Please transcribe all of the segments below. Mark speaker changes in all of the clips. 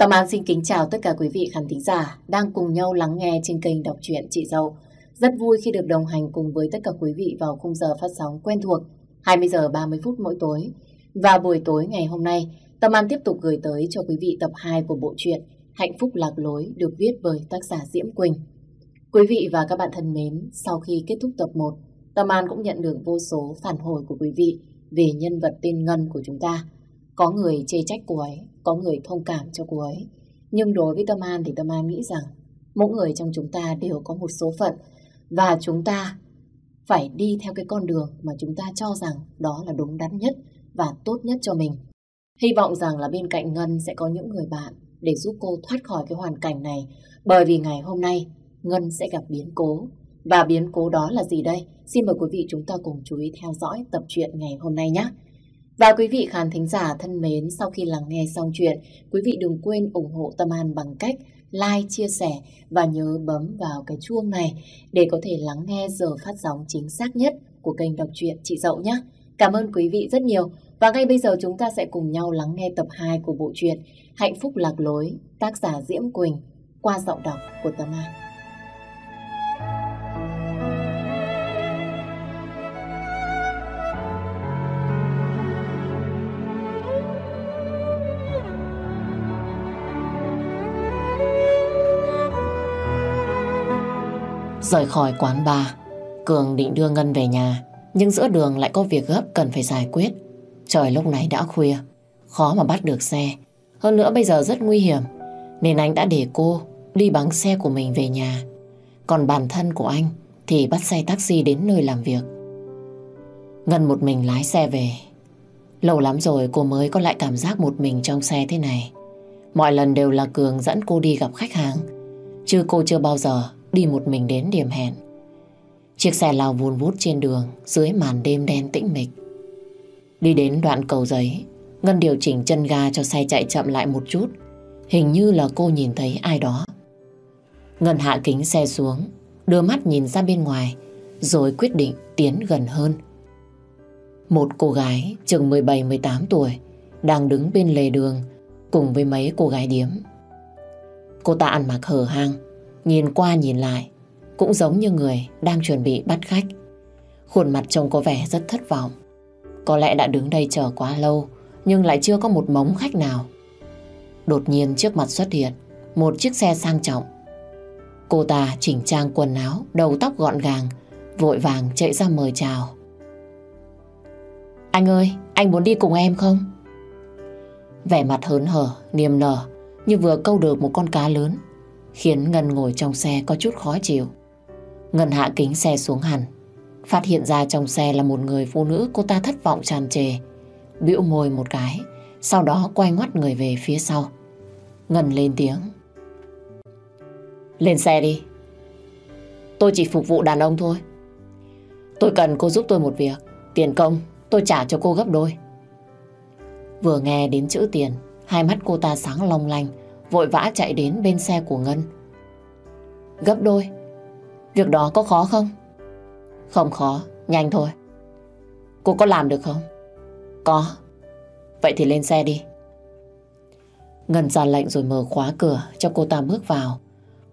Speaker 1: Tâm An xin kính chào tất cả quý vị khán thính giả đang cùng nhau lắng nghe trên kênh đọc truyện Chị Dâu. Rất vui khi được đồng hành cùng với tất cả quý vị vào khung giờ phát sóng quen thuộc 20 giờ 30 phút mỗi tối. Và buổi tối ngày hôm nay, Tâm An tiếp tục gửi tới cho quý vị tập 2 của bộ truyện Hạnh phúc lạc lối được viết bởi tác giả Diễm Quỳnh. Quý vị và các bạn thân mến, sau khi kết thúc tập 1, Tâm An cũng nhận được vô số phản hồi của quý vị về nhân vật tên Ngân của chúng ta. Có người chê trách cô ấy, có người thông cảm cho cô ấy. Nhưng đối với Tâm An thì Tâm An nghĩ rằng mỗi người trong chúng ta đều có một số phận và chúng ta phải đi theo cái con đường mà chúng ta cho rằng đó là đúng đắn nhất và tốt nhất cho mình. Hy vọng rằng là bên cạnh Ngân sẽ có những người bạn để giúp cô thoát khỏi cái hoàn cảnh này bởi vì ngày hôm nay Ngân sẽ gặp biến cố. Và biến cố đó là gì đây? Xin mời quý vị chúng ta cùng chú ý theo dõi tập truyện ngày hôm nay nhé. Và quý vị khán thính giả thân mến, sau khi lắng nghe xong chuyện, quý vị đừng quên ủng hộ Tâm An bằng cách like, chia sẻ và nhớ bấm vào cái chuông này để có thể lắng nghe giờ phát sóng chính xác nhất của kênh đọc truyện Chị Dậu nhé. Cảm ơn quý vị rất nhiều. Và ngay bây giờ chúng ta sẽ cùng nhau lắng nghe tập 2 của bộ truyện Hạnh phúc lạc lối, tác giả Diễm Quỳnh qua giọng đọc của Tâm An. Rời khỏi quán bar, Cường định đưa Ngân về nhà, nhưng giữa đường lại có việc gấp cần phải giải quyết. Trời lúc này đã khuya, khó mà bắt được xe. Hơn nữa bây giờ rất nguy hiểm, nên anh đã để cô đi bằng xe của mình về nhà. Còn bản thân của anh thì bắt xe taxi đến nơi làm việc. Ngân một mình lái xe về. Lâu lắm rồi cô mới có lại cảm giác một mình trong xe thế này. Mọi lần đều là Cường dẫn cô đi gặp khách hàng, chứ cô chưa bao giờ đi một mình đến điểm hẹn. Chiếc xe lao vun vút trên đường dưới màn đêm đen tĩnh mịch. Đi đến đoạn cầu giấy, Ngân điều chỉnh chân ga cho xe chạy chậm lại một chút. Hình như là cô nhìn thấy ai đó. Ngân hạ kính xe xuống, đưa mắt nhìn ra bên ngoài, rồi quyết định tiến gần hơn. Một cô gái chừng 17-18 tuổi đang đứng bên lề đường cùng với mấy cô gái điếm. Cô ta ăn mặc hở hang, Nhìn qua nhìn lại, cũng giống như người đang chuẩn bị bắt khách. Khuôn mặt trông có vẻ rất thất vọng. Có lẽ đã đứng đây chờ quá lâu, nhưng lại chưa có một mống khách nào. Đột nhiên trước mặt xuất hiện một chiếc xe sang trọng. Cô ta chỉnh trang quần áo, đầu tóc gọn gàng, vội vàng chạy ra mời chào. Anh ơi, anh muốn đi cùng em không? Vẻ mặt hớn hở, niềm nở như vừa câu được một con cá lớn khiến Ngân ngồi trong xe có chút khó chịu. Ngân hạ kính xe xuống hẳn, phát hiện ra trong xe là một người phụ nữ cô ta thất vọng tràn trề, bĩu môi một cái, sau đó quay ngoắt người về phía sau. Ngân lên tiếng. Lên xe đi. Tôi chỉ phục vụ đàn ông thôi. Tôi cần cô giúp tôi một việc. Tiền công tôi trả cho cô gấp đôi. Vừa nghe đến chữ tiền, hai mắt cô ta sáng long lanh, vội vã chạy đến bên xe của Ngân. Gấp đôi. Việc đó có khó không? Không khó, nhanh thôi. Cô có làm được không? Có. Vậy thì lên xe đi. Ngân ra lệnh rồi mở khóa cửa cho cô ta bước vào.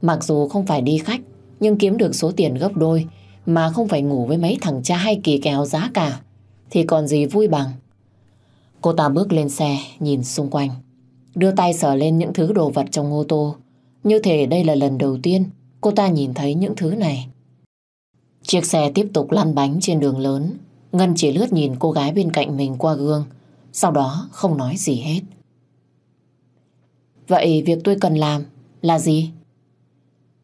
Speaker 1: Mặc dù không phải đi khách, nhưng kiếm được số tiền gấp đôi mà không phải ngủ với mấy thằng cha hay kỳ kèo giá cả, thì còn gì vui bằng. Cô ta bước lên xe, nhìn xung quanh đưa tay sờ lên những thứ đồ vật trong ô tô. Như thể đây là lần đầu tiên cô ta nhìn thấy những thứ này. Chiếc xe tiếp tục lăn bánh trên đường lớn. Ngân chỉ lướt nhìn cô gái bên cạnh mình qua gương, sau đó không nói gì hết. Vậy việc tôi cần làm là gì?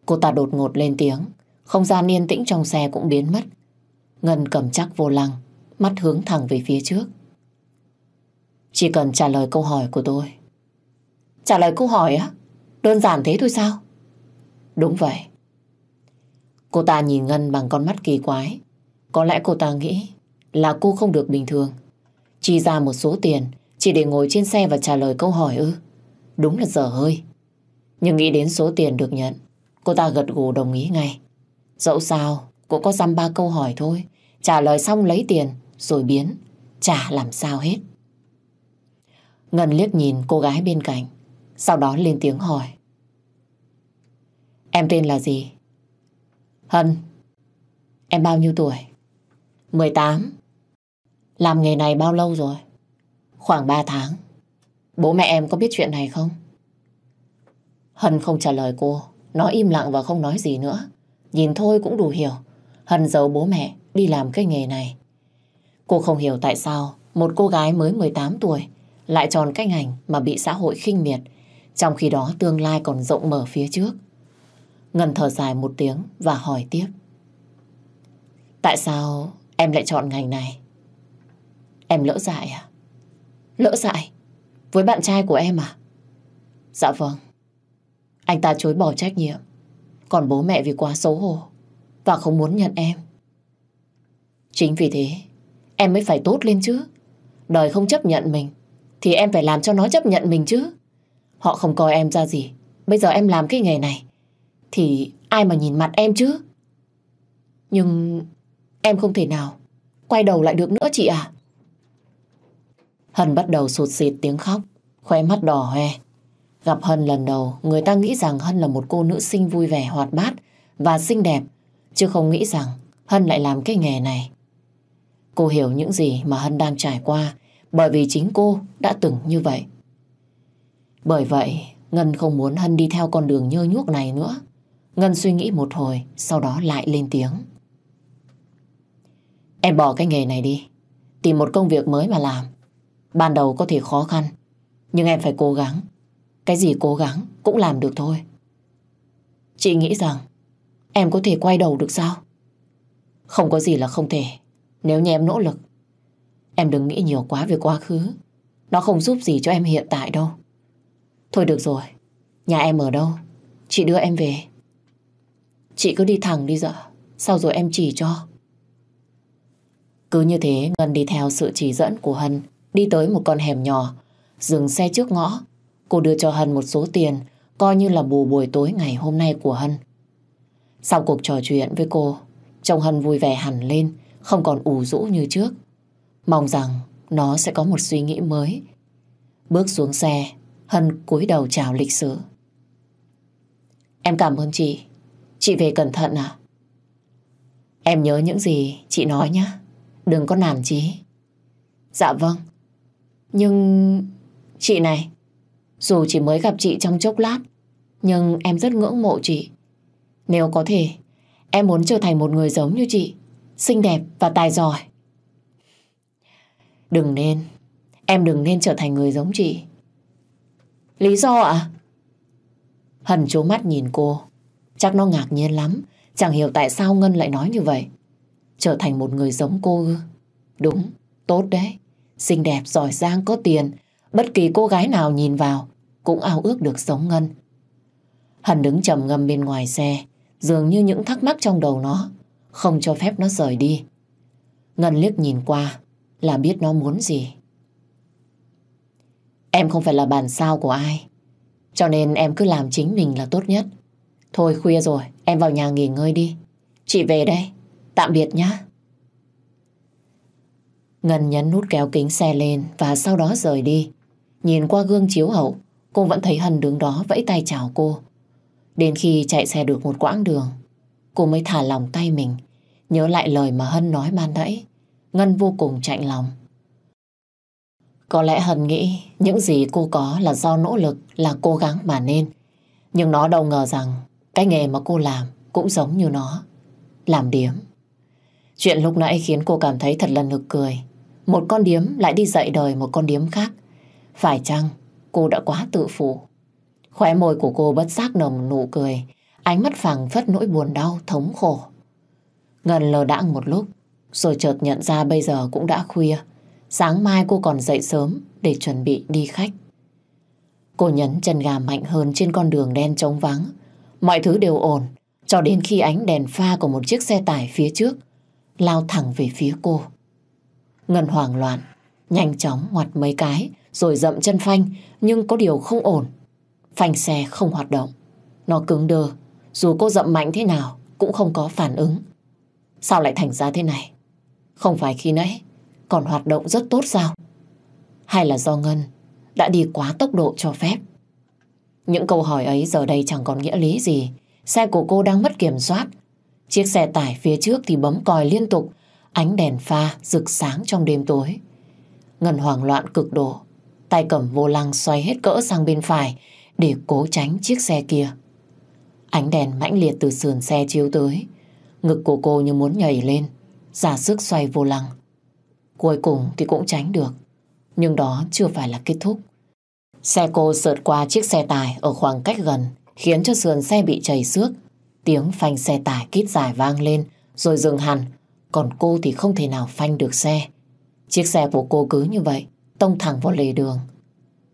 Speaker 1: Cô ta đột ngột lên tiếng, không gian yên tĩnh trong xe cũng biến mất. Ngân cầm chắc vô lăng, mắt hướng thẳng về phía trước. Chỉ cần trả lời câu hỏi của tôi Trả lời câu hỏi á? Đơn giản thế thôi sao? Đúng vậy. Cô ta nhìn Ngân bằng con mắt kỳ quái. Có lẽ cô ta nghĩ là cô không được bình thường. Chi ra một số tiền chỉ để ngồi trên xe và trả lời câu hỏi ư. Đúng là dở hơi. Nhưng nghĩ đến số tiền được nhận, cô ta gật gù đồng ý ngay. Dẫu sao, cũng có dăm ba câu hỏi thôi. Trả lời xong lấy tiền, rồi biến. Chả làm sao hết. Ngân liếc nhìn cô gái bên cạnh. Sau đó lên tiếng hỏi. Em tên là gì? Hân. Em bao nhiêu tuổi? 18. Làm nghề này bao lâu rồi? Khoảng 3 tháng. Bố mẹ em có biết chuyện này không? Hân không trả lời cô. Nó im lặng và không nói gì nữa. Nhìn thôi cũng đủ hiểu. Hân giấu bố mẹ đi làm cái nghề này. Cô không hiểu tại sao một cô gái mới 18 tuổi lại tròn cái ngành mà bị xã hội khinh miệt, trong khi đó tương lai còn rộng mở phía trước. Ngân thở dài một tiếng và hỏi tiếp. Tại sao em lại chọn ngành này? Em lỡ dại à? Lỡ dại? Với bạn trai của em à? Dạ vâng. Anh ta chối bỏ trách nhiệm. Còn bố mẹ vì quá xấu hổ và không muốn nhận em. Chính vì thế, em mới phải tốt lên chứ. Đời không chấp nhận mình, thì em phải làm cho nó chấp nhận mình chứ. Họ không coi em ra gì. Bây giờ em làm cái nghề này. Thì ai mà nhìn mặt em chứ? Nhưng em không thể nào quay đầu lại được nữa chị à? Hân bắt đầu sụt sịt tiếng khóc, khóe mắt đỏ hoe. Gặp Hân lần đầu, người ta nghĩ rằng Hân là một cô nữ sinh vui vẻ hoạt bát và xinh đẹp, chứ không nghĩ rằng Hân lại làm cái nghề này. Cô hiểu những gì mà Hân đang trải qua, bởi vì chính cô đã từng như vậy. Bởi vậy, Ngân không muốn Hân đi theo con đường nhơ nhuốc này nữa. Ngân suy nghĩ một hồi, sau đó lại lên tiếng. Em bỏ cái nghề này đi, tìm một công việc mới mà làm. Ban đầu có thể khó khăn, nhưng em phải cố gắng. Cái gì cố gắng cũng làm được thôi. Chị nghĩ rằng em có thể quay đầu được sao? Không có gì là không thể, nếu như em nỗ lực. Em đừng nghĩ nhiều quá về quá khứ, nó không giúp gì cho em hiện tại đâu. Thôi được rồi, nhà em ở đâu? Chị đưa em về. Chị cứ đi thẳng đi dợ, sau rồi em chỉ cho. Cứ như thế, Ngân đi theo sự chỉ dẫn của Hân, đi tới một con hẻm nhỏ, dừng xe trước ngõ. Cô đưa cho Hân một số tiền, coi như là bù buổi tối ngày hôm nay của Hân. Sau cuộc trò chuyện với cô, trông Hân vui vẻ hẳn lên, không còn ủ rũ như trước. Mong rằng nó sẽ có một suy nghĩ mới. Bước xuống xe, Hân cúi đầu chào lịch sử. Em cảm ơn chị. Chị về cẩn thận à? Em nhớ những gì chị nói nhé. Đừng có nản chí. Dạ vâng. Nhưng... Chị này, dù chỉ mới gặp chị trong chốc lát, nhưng em rất ngưỡng mộ chị. Nếu có thể, em muốn trở thành một người giống như chị, xinh đẹp và tài giỏi. Đừng nên, em đừng nên trở thành người giống chị. Lý do ạ? À? Hân mắt nhìn cô. Chắc nó ngạc nhiên lắm. Chẳng hiểu tại sao Ngân lại nói như vậy. Trở thành một người giống cô ư? Đúng, tốt đấy. Xinh đẹp, giỏi giang, có tiền. Bất kỳ cô gái nào nhìn vào cũng ao ước được giống Ngân. Hân đứng trầm ngâm bên ngoài xe. Dường như những thắc mắc trong đầu nó không cho phép nó rời đi. Ngân liếc nhìn qua là biết nó muốn gì. Em không phải là bản sao của ai. Cho nên em cứ làm chính mình là tốt nhất. Thôi khuya rồi, em vào nhà nghỉ ngơi đi. Chị về đây, tạm biệt nhá. Ngân nhấn nút kéo kính xe lên và sau đó rời đi. Nhìn qua gương chiếu hậu, cô vẫn thấy Hân đứng đó vẫy tay chào cô. Đến khi chạy xe được một quãng đường, cô mới thả lòng tay mình, nhớ lại lời mà Hân nói ban nãy. Ngân vô cùng chạnh lòng. Có lẽ Hân nghĩ những gì cô có là do nỗ lực, là cố gắng mà nên. Nhưng nó đâu ngờ rằng cái nghề mà cô làm cũng giống như nó. Làm điếm. Chuyện lúc nãy khiến cô cảm thấy thật là nực cười. Một con điếm lại đi dạy đời một con điếm khác. Phải chăng cô đã quá tự phụ? Khóe môi của cô bất giác nở một nụ cười, ánh mắt phẳng phất nỗi buồn đau, thống khổ. Ngân lờ đãng một lúc, rồi chợt nhận ra bây giờ cũng đã khuya sáng mai cô còn dậy sớm để chuẩn bị đi khách. Cô nhấn chân gà mạnh hơn trên con đường đen trống vắng. Mọi thứ đều ổn, cho đến khi ánh đèn pha của một chiếc xe tải phía trước lao thẳng về phía cô. Ngân hoảng loạn, nhanh chóng ngoặt mấy cái rồi dậm chân phanh, nhưng có điều không ổn. Phanh xe không hoạt động, nó cứng đơ, dù cô dậm mạnh thế nào cũng không có phản ứng. Sao lại thành ra thế này? Không phải khi nãy còn hoạt động rất tốt sao? Hay là do Ngân đã đi quá tốc độ cho phép? Những câu hỏi ấy giờ đây chẳng còn nghĩa lý gì. Xe của cô đang mất kiểm soát. Chiếc xe tải phía trước thì bấm còi liên tục, ánh đèn pha rực sáng trong đêm tối. Ngân hoảng loạn cực độ, tay cầm vô lăng xoay hết cỡ sang bên phải để cố tránh chiếc xe kia. Ánh đèn mãnh liệt từ sườn xe chiếu tới, ngực của cô như muốn nhảy lên, giả sức xoay vô lăng. Cuối cùng thì cũng tránh được. Nhưng đó chưa phải là kết thúc. Xe cô sượt qua chiếc xe tải ở khoảng cách gần, khiến cho sườn xe bị chảy xước. Tiếng phanh xe tải kít dài vang lên, rồi dừng hẳn. Còn cô thì không thể nào phanh được xe. Chiếc xe của cô cứ như vậy, tông thẳng vào lề đường.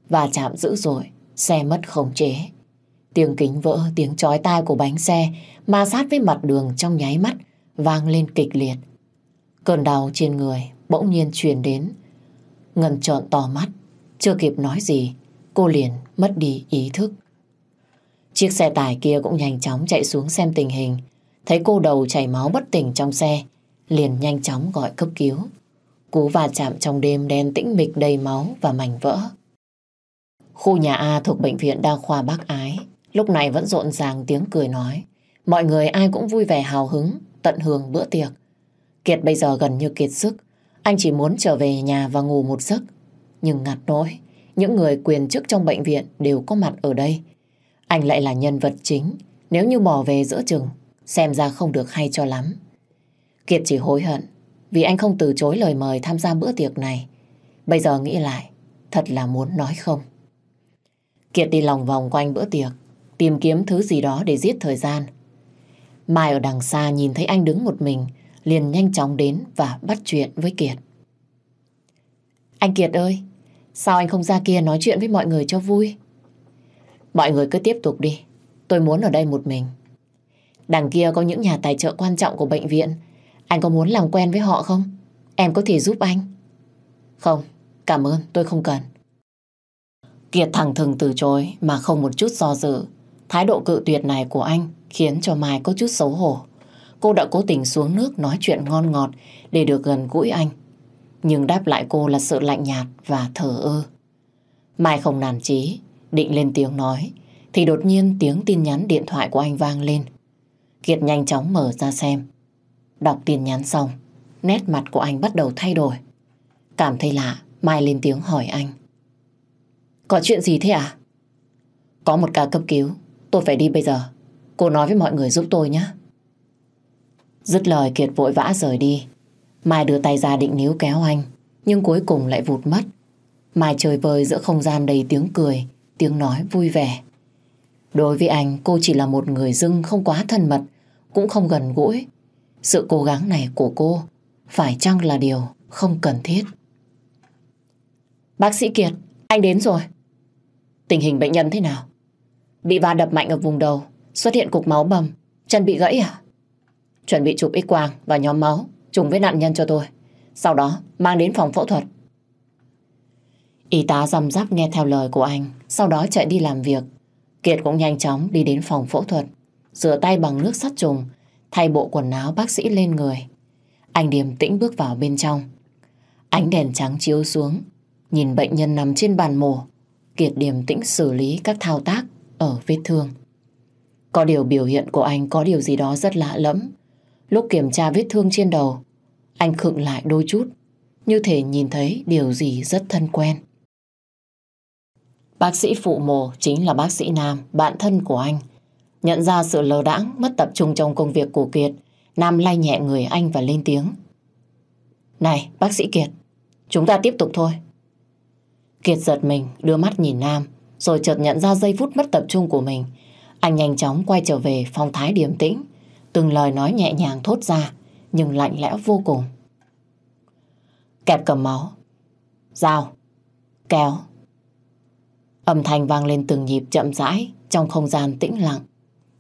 Speaker 1: Và chạm dữ rồi xe mất khống chế. Tiếng kính vỡ, tiếng chói tai của bánh xe ma sát với mặt đường trong nháy mắt, vang lên kịch liệt. Cơn đau trên người bỗng nhiên truyền đến. Ngân trợn to mắt, chưa kịp nói gì, cô liền mất đi ý thức. Chiếc xe tải kia cũng nhanh chóng chạy xuống xem tình hình, thấy cô đầu chảy máu bất tỉnh trong xe, liền nhanh chóng gọi cấp cứu. Cú va chạm trong đêm đen tĩnh mịch đầy máu và mảnh vỡ. Khu nhà A thuộc Bệnh viện Đa khoa Bắc Ái, lúc này vẫn rộn ràng tiếng cười nói. Mọi người ai cũng vui vẻ hào hứng, tận hưởng bữa tiệc. Kiệt bây giờ gần như kiệt sức, anh chỉ muốn trở về nhà và ngủ một giấc. Nhưng ngặt nỗi, những người quyền chức trong bệnh viện đều có mặt ở đây. Anh lại là nhân vật chính, nếu như bỏ về giữa chừng, xem ra không được hay cho lắm. Kiệt chỉ hối hận, vì anh không từ chối lời mời tham gia bữa tiệc này. Bây giờ nghĩ lại, thật là muốn nói không. Kiệt đi lòng vòng quanh bữa tiệc, tìm kiếm thứ gì đó để giết thời gian. Mai ở đằng xa nhìn thấy anh đứng một mình, liền nhanh chóng đến và bắt chuyện với Kiệt. Anh Kiệt ơi, sao anh không ra kia nói chuyện với mọi người cho vui? Mọi người cứ tiếp tục đi, tôi muốn ở đây một mình. Đằng kia có những nhà tài trợ quan trọng của bệnh viện, anh có muốn làm quen với họ không? Em có thể giúp anh. Không, cảm ơn, tôi không cần. Kiệt thẳng thừng từ chối mà không một chút do dự. Thái độ cự tuyệt này của anh khiến cho Mai có chút xấu hổ cô đã cố tình xuống nước nói chuyện ngon ngọt để được gần gũi anh. Nhưng đáp lại cô là sự lạnh nhạt và thở ơ. Mai không nản chí, định lên tiếng nói, thì đột nhiên tiếng tin nhắn điện thoại của anh vang lên. Kiệt nhanh chóng mở ra xem. Đọc tin nhắn xong, nét mặt của anh bắt đầu thay đổi. Cảm thấy lạ, Mai lên tiếng hỏi anh. Có chuyện gì thế à? Có một ca cấp cứu, tôi phải đi bây giờ. Cô nói với mọi người giúp tôi nhé. Dứt lời Kiệt vội vã rời đi. Mai đưa tay ra định níu kéo anh, nhưng cuối cùng lại vụt mất. Mai trời vơi giữa không gian đầy tiếng cười, tiếng nói vui vẻ. Đối với anh, cô chỉ là một người dưng không quá thân mật, cũng không gần gũi. Sự cố gắng này của cô phải chăng là điều không cần thiết. Bác sĩ Kiệt, anh đến rồi. Tình hình bệnh nhân thế nào? Bị va đập mạnh ở vùng đầu, xuất hiện cục máu bầm, chân bị gãy à? chuẩn bị chụp x quang và nhóm máu trùng với nạn nhân cho tôi. Sau đó mang đến phòng phẫu thuật. Y tá răm rắp nghe theo lời của anh, sau đó chạy đi làm việc. Kiệt cũng nhanh chóng đi đến phòng phẫu thuật, rửa tay bằng nước sát trùng, thay bộ quần áo bác sĩ lên người. Anh điềm tĩnh bước vào bên trong. Ánh đèn trắng chiếu xuống, nhìn bệnh nhân nằm trên bàn mổ. Kiệt điềm tĩnh xử lý các thao tác ở vết thương. Có điều biểu hiện của anh có điều gì đó rất lạ lẫm. Lúc kiểm tra vết thương trên đầu, anh khựng lại đôi chút, như thể nhìn thấy điều gì rất thân quen. Bác sĩ phụ mồ chính là bác sĩ Nam, bạn thân của anh. Nhận ra sự lờ đãng, mất tập trung trong công việc của Kiệt, Nam lay nhẹ người anh và lên tiếng. Này, bác sĩ Kiệt, chúng ta tiếp tục thôi. Kiệt giật mình, đưa mắt nhìn Nam, rồi chợt nhận ra giây phút mất tập trung của mình. Anh nhanh chóng quay trở về phong thái điềm tĩnh, Từng lời nói nhẹ nhàng thốt ra, nhưng lạnh lẽo vô cùng. Kẹp cầm máu, dao, kéo. Âm thanh vang lên từng nhịp chậm rãi trong không gian tĩnh lặng,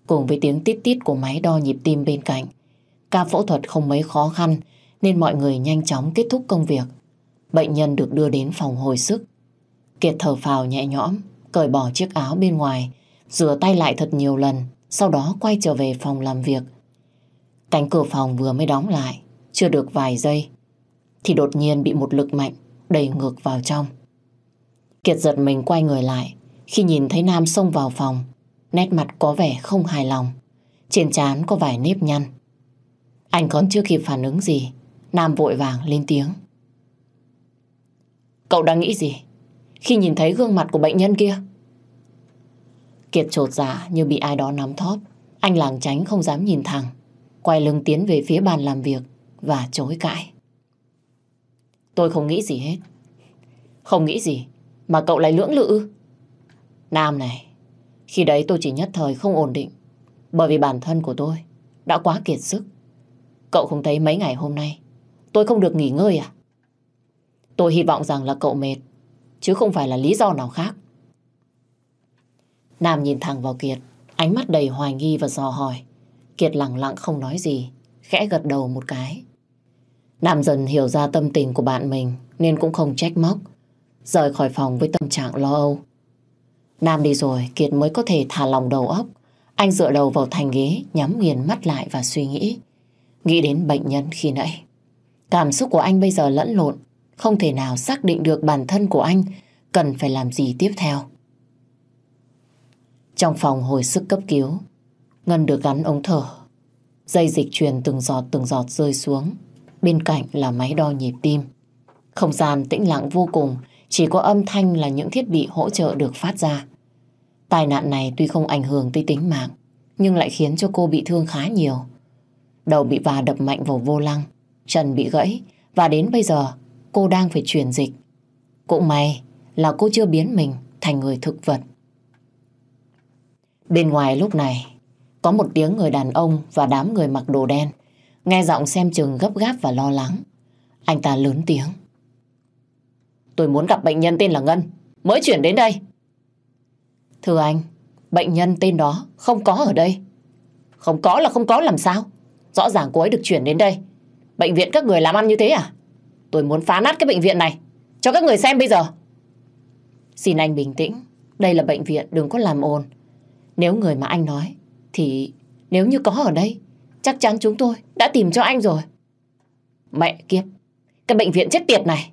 Speaker 1: cùng với tiếng tít tít của máy đo nhịp tim bên cạnh. Ca phẫu thuật không mấy khó khăn nên mọi người nhanh chóng kết thúc công việc. Bệnh nhân được đưa đến phòng hồi sức. Kiệt thở phào nhẹ nhõm, cởi bỏ chiếc áo bên ngoài, rửa tay lại thật nhiều lần, sau đó quay trở về phòng làm việc Cánh cửa phòng vừa mới đóng lại, chưa được vài giây, thì đột nhiên bị một lực mạnh đẩy ngược vào trong. Kiệt giật mình quay người lại, khi nhìn thấy Nam xông vào phòng, nét mặt có vẻ không hài lòng, trên trán có vài nếp nhăn. Anh còn chưa kịp phản ứng gì, Nam vội vàng lên tiếng. Cậu đang nghĩ gì? Khi nhìn thấy gương mặt của bệnh nhân kia? Kiệt trột dạ như bị ai đó nắm thóp, anh làng tránh không dám nhìn thẳng quay lưng tiến về phía bàn làm việc và chối cãi. Tôi không nghĩ gì hết. Không nghĩ gì mà cậu lại lưỡng lự. Nam này, khi đấy tôi chỉ nhất thời không ổn định bởi vì bản thân của tôi đã quá kiệt sức. Cậu không thấy mấy ngày hôm nay tôi không được nghỉ ngơi à? Tôi hy vọng rằng là cậu mệt chứ không phải là lý do nào khác. Nam nhìn thẳng vào Kiệt, ánh mắt đầy hoài nghi và dò hỏi. Kiệt lặng lặng không nói gì, khẽ gật đầu một cái. Đàm dần hiểu ra tâm tình của bạn mình nên cũng không trách móc, rời khỏi phòng với tâm trạng lo âu. Nam đi rồi, Kiệt mới có thể thả lòng đầu óc. Anh dựa đầu vào thành ghế, nhắm nghiền mắt lại và suy nghĩ. Nghĩ đến bệnh nhân khi nãy. Cảm xúc của anh bây giờ lẫn lộn, không thể nào xác định được bản thân của anh cần phải làm gì tiếp theo. Trong phòng hồi sức cấp cứu, Ngân được gắn ống thở. Dây dịch truyền từng giọt từng giọt rơi xuống. Bên cạnh là máy đo nhịp tim. Không gian tĩnh lặng vô cùng, chỉ có âm thanh là những thiết bị hỗ trợ được phát ra. Tai nạn này tuy không ảnh hưởng tới tính mạng, nhưng lại khiến cho cô bị thương khá nhiều. Đầu bị va đập mạnh vào vô lăng, chân bị gãy, và đến bây giờ cô đang phải truyền dịch. Cũng may là cô chưa biến mình thành người thực vật. Bên ngoài lúc này, có một tiếng người đàn ông và đám người mặc đồ đen. Nghe giọng xem chừng gấp gáp và lo lắng. Anh ta lớn tiếng. Tôi muốn gặp bệnh nhân tên là Ngân. Mới chuyển đến đây. Thưa anh, bệnh nhân tên đó không có ở đây. Không có là không có làm sao? Rõ ràng cô ấy được chuyển đến đây. Bệnh viện các người làm ăn như thế à? Tôi muốn phá nát cái bệnh viện này. Cho các người xem bây giờ. Xin anh bình tĩnh. Đây là bệnh viện, đừng có làm ồn. Nếu người mà anh nói thì nếu như có ở đây, chắc chắn chúng tôi đã tìm cho anh rồi. Mẹ kiếp, cái bệnh viện chết tiệt này.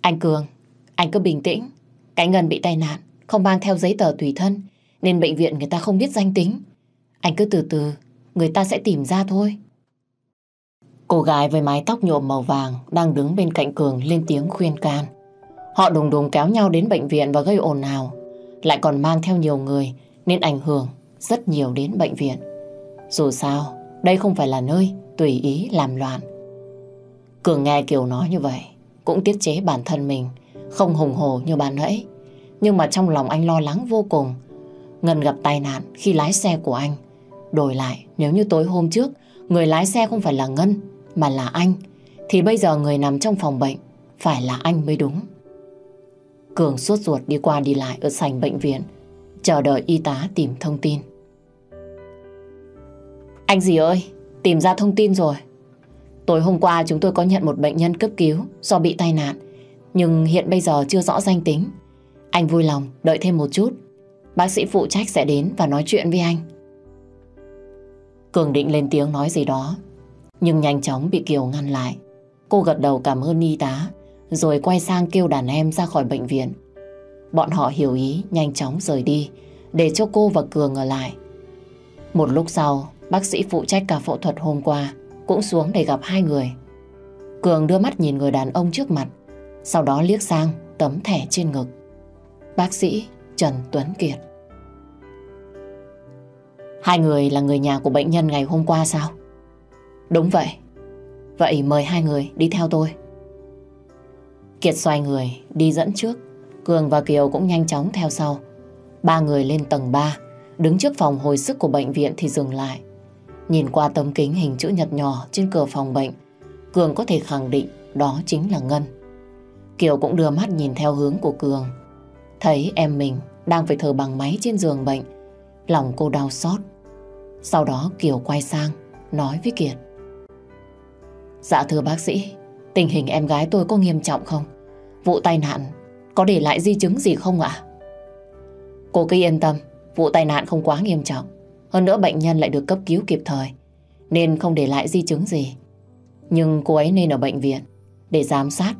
Speaker 1: Anh Cường, anh cứ bình tĩnh. Cái Ngân bị tai nạn, không mang theo giấy tờ tùy thân, nên bệnh viện người ta không biết danh tính. Anh cứ từ từ, người ta sẽ tìm ra thôi. Cô gái với mái tóc nhuộm màu vàng đang đứng bên cạnh Cường lên tiếng khuyên can. Họ đùng đùng kéo nhau đến bệnh viện và gây ồn ào. Lại còn mang theo nhiều người nên ảnh hưởng rất nhiều đến bệnh viện. Dù sao, đây không phải là nơi tùy ý làm loạn. Cường nghe Kiều nói như vậy, cũng tiết chế bản thân mình, không hùng hồ như bà nãy. Nhưng mà trong lòng anh lo lắng vô cùng. Ngân gặp tai nạn khi lái xe của anh. Đổi lại, nếu như tối hôm trước, người lái xe không phải là Ngân, mà là anh, thì bây giờ người nằm trong phòng bệnh phải là anh mới đúng. Cường suốt ruột đi qua đi lại ở sảnh bệnh viện, chờ đợi y tá tìm thông tin. Anh gì ơi, tìm ra thông tin rồi. Tối hôm qua chúng tôi có nhận một bệnh nhân cấp cứu do bị tai nạn, nhưng hiện bây giờ chưa rõ danh tính. Anh vui lòng đợi thêm một chút. Bác sĩ phụ trách sẽ đến và nói chuyện với anh. Cường định lên tiếng nói gì đó, nhưng nhanh chóng bị Kiều ngăn lại. Cô gật đầu cảm ơn y tá, rồi quay sang kêu đàn em ra khỏi bệnh viện Bọn họ hiểu ý nhanh chóng rời đi để cho cô và Cường ở lại. Một lúc sau, bác sĩ phụ trách cả phẫu thuật hôm qua cũng xuống để gặp hai người. Cường đưa mắt nhìn người đàn ông trước mặt, sau đó liếc sang tấm thẻ trên ngực. Bác sĩ Trần Tuấn Kiệt. Hai người là người nhà của bệnh nhân ngày hôm qua sao? Đúng vậy. Vậy mời hai người đi theo tôi. Kiệt xoay người, đi dẫn trước. Cường và Kiều cũng nhanh chóng theo sau. Ba người lên tầng 3, đứng trước phòng hồi sức của bệnh viện thì dừng lại. Nhìn qua tấm kính hình chữ nhật nhỏ trên cửa phòng bệnh, Cường có thể khẳng định đó chính là Ngân. Kiều cũng đưa mắt nhìn theo hướng của Cường. Thấy em mình đang phải thở bằng máy trên giường bệnh, lòng cô đau xót. Sau đó Kiều quay sang, nói với Kiệt. Dạ thưa bác sĩ, tình hình em gái tôi có nghiêm trọng không? Vụ tai nạn có để lại di chứng gì không ạ? Cô cứ yên tâm, vụ tai nạn không quá nghiêm trọng. Hơn nữa bệnh nhân lại được cấp cứu kịp thời, nên không để lại di chứng gì. Nhưng cô ấy nên ở bệnh viện để giám sát,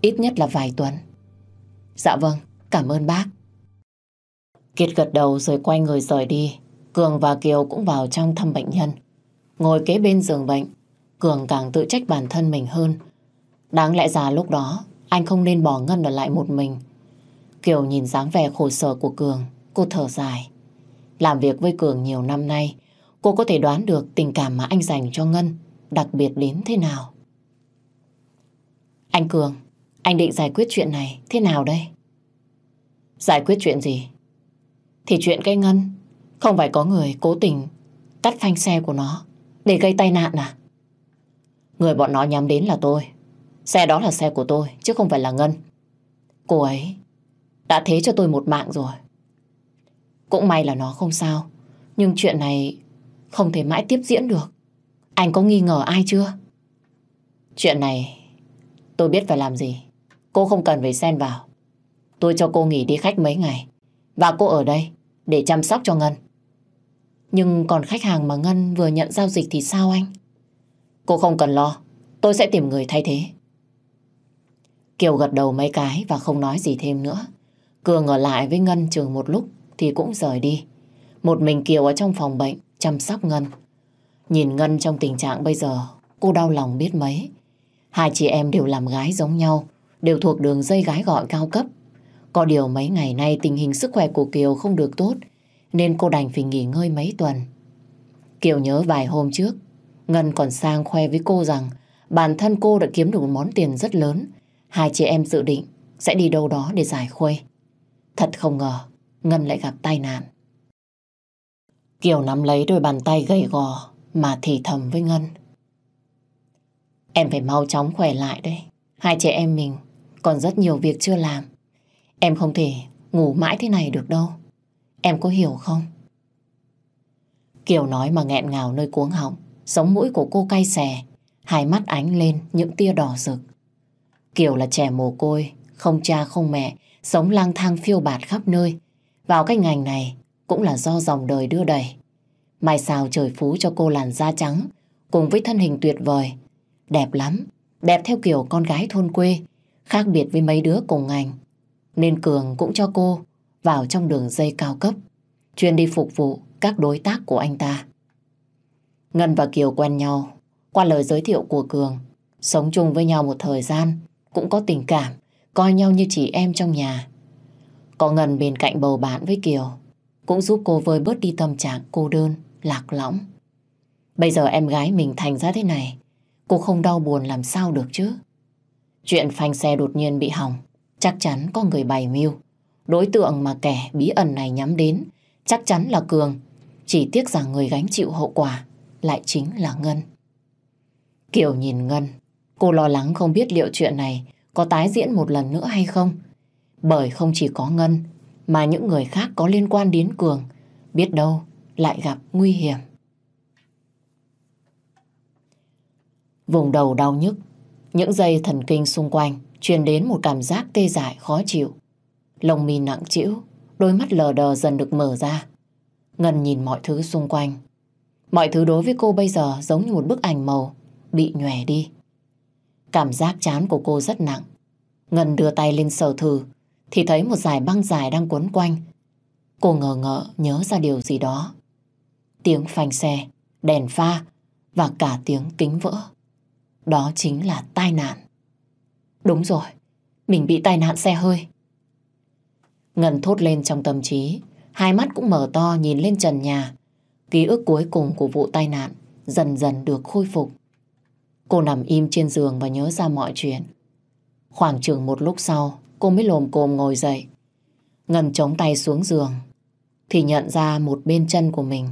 Speaker 1: ít nhất là vài tuần. Dạ vâng, cảm ơn bác. Kiệt gật đầu rồi quay người rời đi. Cường và Kiều cũng vào trong thăm bệnh nhân. Ngồi kế bên giường bệnh, Cường càng tự trách bản thân mình hơn. Đáng lẽ ra lúc đó anh không nên bỏ Ngân ở lại một mình. Kiều nhìn dáng vẻ khổ sở của Cường, cô thở dài. Làm việc với Cường nhiều năm nay, cô có thể đoán được tình cảm mà anh dành cho Ngân đặc biệt đến thế nào. Anh Cường, anh định giải quyết chuyện này thế nào đây? Giải quyết chuyện gì? Thì chuyện cái Ngân, không phải có người cố tình tắt phanh xe của nó để gây tai nạn à? Người bọn nó nhắm đến là tôi. Xe đó là xe của tôi, chứ không phải là Ngân. Cô ấy đã thế cho tôi một mạng rồi. Cũng may là nó không sao. Nhưng chuyện này không thể mãi tiếp diễn được. Anh có nghi ngờ ai chưa? Chuyện này tôi biết phải làm gì. Cô không cần phải xen vào. Tôi cho cô nghỉ đi khách mấy ngày. Và cô ở đây để chăm sóc cho Ngân. Nhưng còn khách hàng mà Ngân vừa nhận giao dịch thì sao anh? Cô không cần lo. Tôi sẽ tìm người thay thế. Kiều gật đầu mấy cái và không nói gì thêm nữa. Cường ở lại với Ngân chừng một lúc thì cũng rời đi. Một mình Kiều ở trong phòng bệnh chăm sóc Ngân. Nhìn Ngân trong tình trạng bây giờ, cô đau lòng biết mấy. Hai chị em đều làm gái giống nhau, đều thuộc đường dây gái gọi cao cấp. Có điều mấy ngày nay tình hình sức khỏe của Kiều không được tốt, nên cô đành phải nghỉ ngơi mấy tuần. Kiều nhớ vài hôm trước, Ngân còn sang khoe với cô rằng bản thân cô đã kiếm được một món tiền rất lớn Hai chị em dự định sẽ đi đâu đó để giải khuây. Thật không ngờ, Ngân lại gặp tai nạn. Kiều nắm lấy đôi bàn tay gầy gò mà thì thầm với Ngân. Em phải mau chóng khỏe lại đấy. Hai chị em mình còn rất nhiều việc chưa làm. Em không thể ngủ mãi thế này được đâu. Em có hiểu không? Kiều nói mà nghẹn ngào nơi cuống họng, sống mũi của cô cay xè, hai mắt ánh lên những tia đỏ rực. Kiều là trẻ mồ côi, không cha không mẹ, sống lang thang phiêu bạt khắp nơi. Vào cái ngành này cũng là do dòng đời đưa đẩy. Mai sao trời phú cho cô làn da trắng, cùng với thân hình tuyệt vời. Đẹp lắm, đẹp theo kiểu con gái thôn quê, khác biệt với mấy đứa cùng ngành. Nên Cường cũng cho cô vào trong đường dây cao cấp, chuyên đi phục vụ các đối tác của anh ta. Ngân và Kiều quen nhau, qua lời giới thiệu của Cường, sống chung với nhau một thời gian, cũng có tình cảm, coi nhau như chị em trong nhà. Có Ngân bên cạnh bầu bạn với Kiều, cũng giúp cô vơi bớt đi tâm trạng cô đơn, lạc lõng. Bây giờ em gái mình thành ra thế này, cô không đau buồn làm sao được chứ. Chuyện phanh xe đột nhiên bị hỏng, chắc chắn có người bày mưu. Đối tượng mà kẻ bí ẩn này nhắm đến, chắc chắn là Cường. Chỉ tiếc rằng người gánh chịu hậu quả lại chính là Ngân. Kiều nhìn Ngân Cô lo lắng không biết liệu chuyện này có tái diễn một lần nữa hay không. Bởi không chỉ có Ngân, mà những người khác có liên quan đến Cường, biết đâu lại gặp nguy hiểm. Vùng đầu đau nhức, những dây thần kinh xung quanh truyền đến một cảm giác tê dại khó chịu. Lồng mi nặng trĩu, đôi mắt lờ đờ dần được mở ra. Ngân nhìn mọi thứ xung quanh. Mọi thứ đối với cô bây giờ giống như một bức ảnh màu bị nhòe đi. Cảm giác chán của cô rất nặng. Ngân đưa tay lên sờ thử, thì thấy một dải băng dài đang cuốn quanh. Cô ngờ ngợ nhớ ra điều gì đó. Tiếng phanh xe, đèn pha và cả tiếng kính vỡ. Đó chính là tai nạn. Đúng rồi, mình bị tai nạn xe hơi. Ngân thốt lên trong tâm trí, hai mắt cũng mở to nhìn lên trần nhà. Ký ức cuối cùng của vụ tai nạn dần dần được khôi phục. Cô nằm im trên giường và nhớ ra mọi chuyện. Khoảng chừng một lúc sau, cô mới lồm cồm ngồi dậy. Ngân chống tay xuống giường, thì nhận ra một bên chân của mình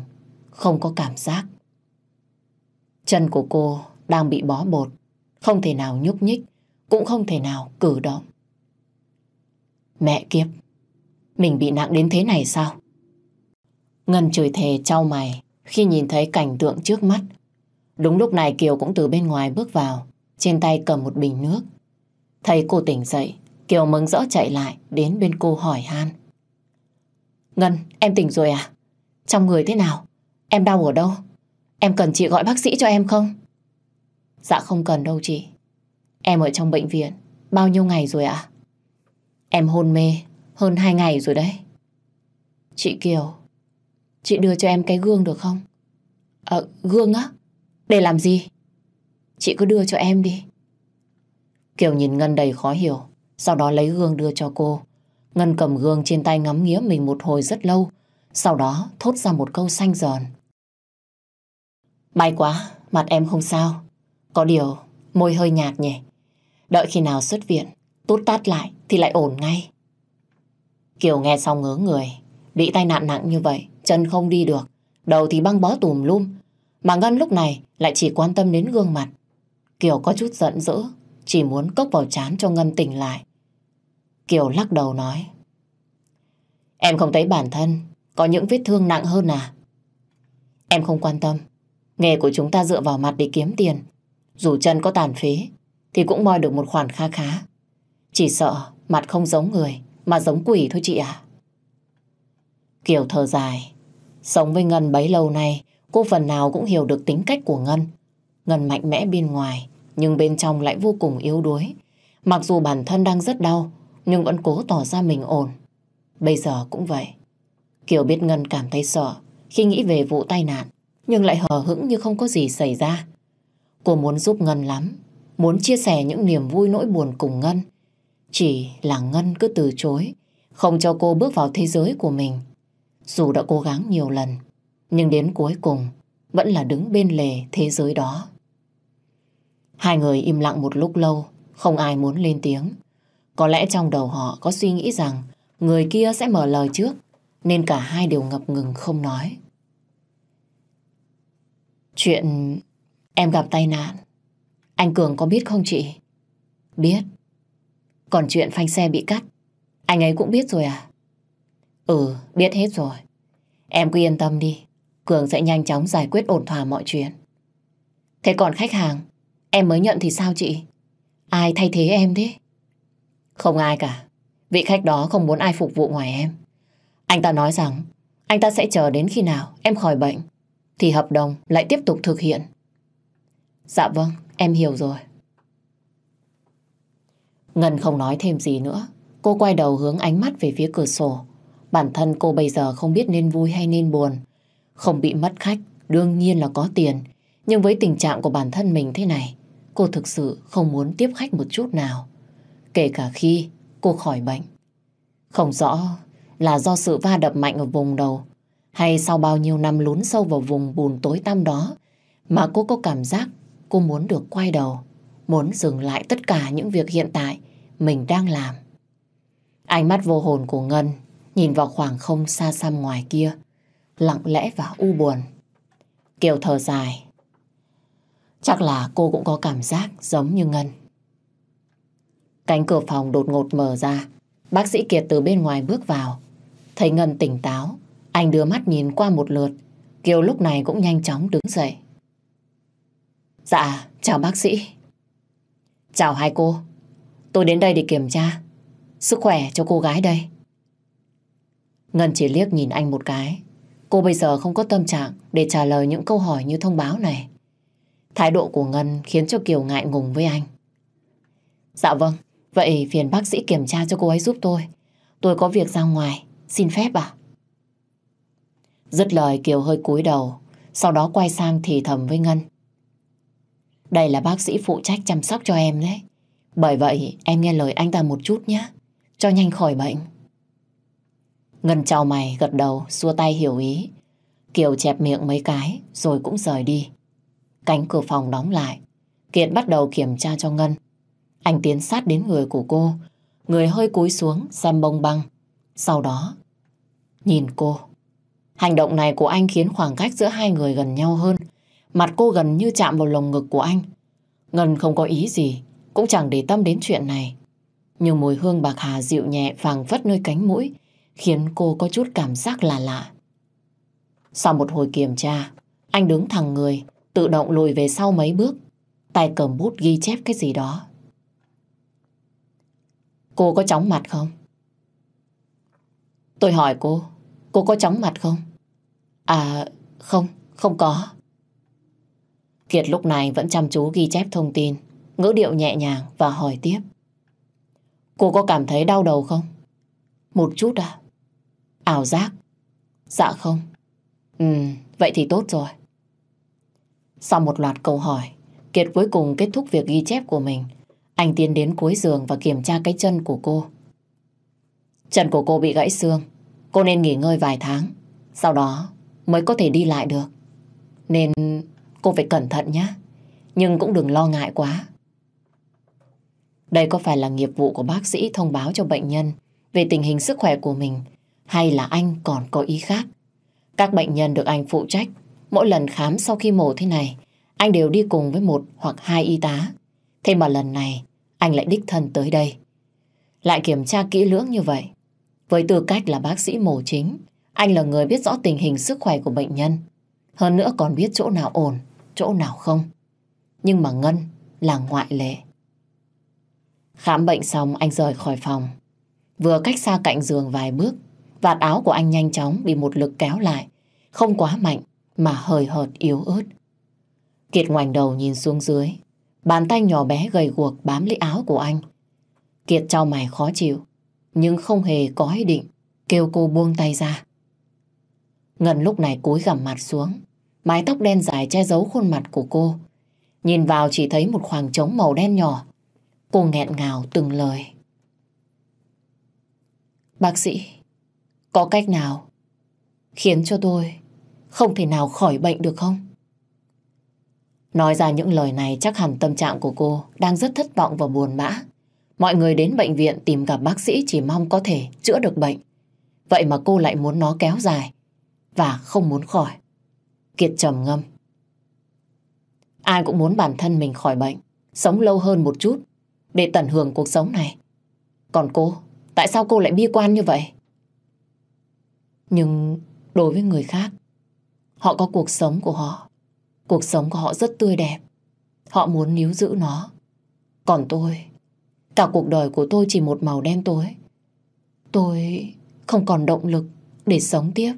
Speaker 1: không có cảm giác. Chân của cô đang bị bó bột, không thể nào nhúc nhích, cũng không thể nào cử động. Mẹ kiếp, mình bị nặng đến thế này sao? Ngân chửi thề trao mày khi nhìn thấy cảnh tượng trước mắt Đúng lúc này Kiều cũng từ bên ngoài bước vào, trên tay cầm một bình nước. Thấy cô tỉnh dậy, Kiều mừng rõ chạy lại, đến bên cô hỏi han. Ngân, em tỉnh rồi à? Trong người thế nào? Em đau ở đâu? Em cần chị gọi bác sĩ cho em không? Dạ không cần đâu chị. Em ở trong bệnh viện, bao nhiêu ngày rồi ạ? À? Em hôn mê, hơn hai ngày rồi đấy. Chị Kiều, chị đưa cho em cái gương được không? Ờ, gương á? Để làm gì? Chị cứ đưa cho em đi. Kiều nhìn Ngân đầy khó hiểu, sau đó lấy gương đưa cho cô. Ngân cầm gương trên tay ngắm nghía mình một hồi rất lâu, sau đó thốt ra một câu xanh giòn. May quá, mặt em không sao. Có điều, môi hơi nhạt nhỉ. Đợi khi nào xuất viện, tốt tát lại thì lại ổn ngay. Kiều nghe xong ngớ người, bị tai nạn nặng như vậy, chân không đi được, đầu thì băng bó tùm lum, mà Ngân lúc này lại chỉ quan tâm đến gương mặt. Kiều có chút giận dữ, chỉ muốn cốc vào chán cho Ngân tỉnh lại. Kiều lắc đầu nói. Em không thấy bản thân có những vết thương nặng hơn à? Em không quan tâm. Nghề của chúng ta dựa vào mặt để kiếm tiền. Dù chân có tàn phế, thì cũng moi được một khoản kha khá. Chỉ sợ mặt không giống người, mà giống quỷ thôi chị ạ. Kiều thở dài. Sống với Ngân bấy lâu nay, Cô phần nào cũng hiểu được tính cách của Ngân. Ngân mạnh mẽ bên ngoài, nhưng bên trong lại vô cùng yếu đuối. Mặc dù bản thân đang rất đau, nhưng vẫn cố tỏ ra mình ổn. Bây giờ cũng vậy. Kiều biết Ngân cảm thấy sợ khi nghĩ về vụ tai nạn, nhưng lại hờ hững như không có gì xảy ra. Cô muốn giúp Ngân lắm, muốn chia sẻ những niềm vui nỗi buồn cùng Ngân. Chỉ là Ngân cứ từ chối, không cho cô bước vào thế giới của mình. Dù đã cố gắng nhiều lần, nhưng đến cuối cùng vẫn là đứng bên lề thế giới đó. Hai người im lặng một lúc lâu, không ai muốn lên tiếng. Có lẽ trong đầu họ có suy nghĩ rằng người kia sẽ mở lời trước, nên cả hai đều ngập ngừng không nói. Chuyện em gặp tai nạn, anh Cường có biết không chị? Biết. Còn chuyện phanh xe bị cắt, anh ấy cũng biết rồi à? Ừ, biết hết rồi. Em cứ yên tâm đi, Cường sẽ nhanh chóng giải quyết ổn thỏa mọi chuyện. Thế còn khách hàng, em mới nhận thì sao chị? Ai thay thế em thế? Không ai cả. Vị khách đó không muốn ai phục vụ ngoài em. Anh ta nói rằng anh ta sẽ chờ đến khi nào em khỏi bệnh thì hợp đồng lại tiếp tục thực hiện. Dạ vâng, em hiểu rồi. Ngân không nói thêm gì nữa. Cô quay đầu hướng ánh mắt về phía cửa sổ. Bản thân cô bây giờ không biết nên vui hay nên buồn. Không bị mất khách, đương nhiên là có tiền. Nhưng với tình trạng của bản thân mình thế này, cô thực sự không muốn tiếp khách một chút nào. Kể cả khi cô khỏi bệnh. Không rõ là do sự va đập mạnh ở vùng đầu hay sau bao nhiêu năm lún sâu vào vùng bùn tối tăm đó mà cô có cảm giác cô muốn được quay đầu, muốn dừng lại tất cả những việc hiện tại mình đang làm. Ánh mắt vô hồn của Ngân nhìn vào khoảng không xa xăm ngoài kia lặng lẽ và u buồn. Kiều thở dài. Chắc là cô cũng có cảm giác giống như Ngân. Cánh cửa phòng đột ngột mở ra. Bác sĩ Kiệt từ bên ngoài bước vào. Thấy Ngân tỉnh táo, anh đưa mắt nhìn qua một lượt. Kiều lúc này cũng nhanh chóng đứng dậy. Dạ, chào bác sĩ. Chào hai cô. Tôi đến đây để kiểm tra. Sức khỏe cho cô gái đây. Ngân chỉ liếc nhìn anh một cái Cô bây giờ không có tâm trạng để trả lời những câu hỏi như thông báo này. Thái độ của Ngân khiến cho Kiều ngại ngùng với anh. Dạ vâng, vậy phiền bác sĩ kiểm tra cho cô ấy giúp tôi. Tôi có việc ra ngoài, xin phép ạ. À? Dứt lời Kiều hơi cúi đầu, sau đó quay sang thì thầm với Ngân. Đây là bác sĩ phụ trách chăm sóc cho em đấy. Bởi vậy em nghe lời anh ta một chút nhé, cho nhanh khỏi bệnh. Ngân chào mày gật đầu, xua tay hiểu ý. Kiều chẹp miệng mấy cái, rồi cũng rời đi. Cánh cửa phòng đóng lại. Kiện bắt đầu kiểm tra cho Ngân. Anh tiến sát đến người của cô. Người hơi cúi xuống, xem bông băng. Sau đó, nhìn cô. Hành động này của anh khiến khoảng cách giữa hai người gần nhau hơn. Mặt cô gần như chạm vào lồng ngực của anh. Ngân không có ý gì, cũng chẳng để tâm đến chuyện này. Nhưng mùi hương bạc hà dịu nhẹ phàng phất nơi cánh mũi khiến cô có chút cảm giác là lạ. Sau một hồi kiểm tra, anh đứng thẳng người, tự động lùi về sau mấy bước, tay cầm bút ghi chép cái gì đó. Cô có chóng mặt không? Tôi hỏi cô, cô có chóng mặt không? À, không, không có. Kiệt lúc này vẫn chăm chú ghi chép thông tin, ngữ điệu nhẹ nhàng và hỏi tiếp. Cô có cảm thấy đau đầu không? Một chút à? Ảo giác? Dạ không. Ừ, vậy thì tốt rồi. Sau một loạt câu hỏi, Kiệt cuối cùng kết thúc việc ghi chép của mình. Anh tiến đến cuối giường và kiểm tra cái chân của cô. Chân của cô bị gãy xương. Cô nên nghỉ ngơi vài tháng. Sau đó mới có thể đi lại được. Nên cô phải cẩn thận nhé. Nhưng cũng đừng lo ngại quá. Đây có phải là nghiệp vụ của bác sĩ thông báo cho bệnh nhân về tình hình sức khỏe của mình hay là anh còn có ý khác. Các bệnh nhân được anh phụ trách, mỗi lần khám sau khi mổ thế này, anh đều đi cùng với một hoặc hai y tá. Thế mà lần này, anh lại đích thân tới đây. Lại kiểm tra kỹ lưỡng như vậy. Với tư cách là bác sĩ mổ chính, anh là người biết rõ tình hình sức khỏe của bệnh nhân. Hơn nữa còn biết chỗ nào ổn, chỗ nào không. Nhưng mà Ngân là ngoại lệ. Khám bệnh xong anh rời khỏi phòng. Vừa cách xa cạnh giường vài bước, Vạt áo của anh nhanh chóng bị một lực kéo lại, không quá mạnh mà hơi hợt yếu ớt. Kiệt ngoảnh đầu nhìn xuống dưới, bàn tay nhỏ bé gầy guộc bám lấy áo của anh. Kiệt trao mày khó chịu, nhưng không hề có ý định kêu cô buông tay ra. Ngân lúc này cúi gằm mặt xuống, mái tóc đen dài che giấu khuôn mặt của cô. Nhìn vào chỉ thấy một khoảng trống màu đen nhỏ. Cô nghẹn ngào từng lời. Bác sĩ, có cách nào khiến cho tôi không thể nào khỏi bệnh được không? Nói ra những lời này chắc hẳn tâm trạng của cô đang rất thất vọng và buồn bã. Mọi người đến bệnh viện tìm gặp bác sĩ chỉ mong có thể chữa được bệnh. Vậy mà cô lại muốn nó kéo dài và không muốn khỏi. Kiệt trầm ngâm. Ai cũng muốn bản thân mình khỏi bệnh, sống lâu hơn một chút để tận hưởng cuộc sống này. Còn cô, tại sao cô lại bi quan như vậy? Nhưng đối với người khác, họ có cuộc sống của họ. Cuộc sống của họ rất tươi đẹp. Họ muốn níu giữ nó. Còn tôi, cả cuộc đời của tôi chỉ một màu đen tối. Tôi không còn động lực để sống tiếp.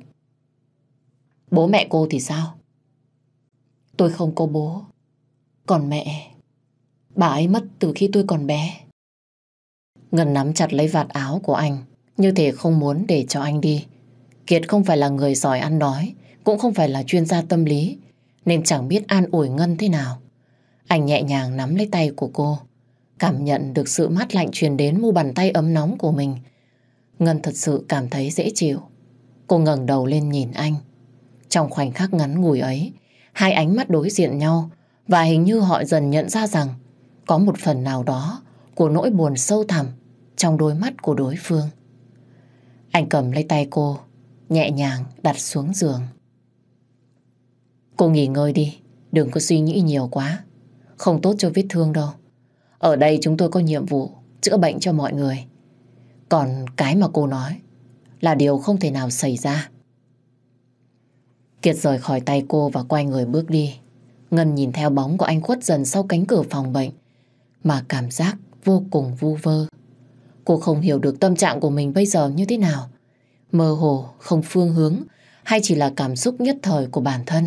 Speaker 1: Bố mẹ cô thì sao? Tôi không có bố. Còn mẹ, bà ấy mất từ khi tôi còn bé. Ngân nắm chặt lấy vạt áo của anh, như thể không muốn để cho anh đi. Kiệt không phải là người giỏi ăn nói, cũng không phải là chuyên gia tâm lý, nên chẳng biết an ủi Ngân thế nào. Anh nhẹ nhàng nắm lấy tay của cô, cảm nhận được sự mát lạnh truyền đến mu bàn tay ấm nóng của mình. Ngân thật sự cảm thấy dễ chịu. Cô ngẩng đầu lên nhìn anh. Trong khoảnh khắc ngắn ngủi ấy, hai ánh mắt đối diện nhau và hình như họ dần nhận ra rằng có một phần nào đó của nỗi buồn sâu thẳm trong đôi mắt của đối phương. Anh cầm lấy tay cô, nhẹ nhàng đặt xuống giường. Cô nghỉ ngơi đi, đừng có suy nghĩ nhiều quá. Không tốt cho vết thương đâu. Ở đây chúng tôi có nhiệm vụ chữa bệnh cho mọi người. Còn cái mà cô nói là điều không thể nào xảy ra. Kiệt rời khỏi tay cô và quay người bước đi. Ngân nhìn theo bóng của anh khuất dần sau cánh cửa phòng bệnh mà cảm giác vô cùng vu vơ. Cô không hiểu được tâm trạng của mình bây giờ như thế nào mơ hồ, không phương hướng hay chỉ là cảm xúc nhất thời của bản thân.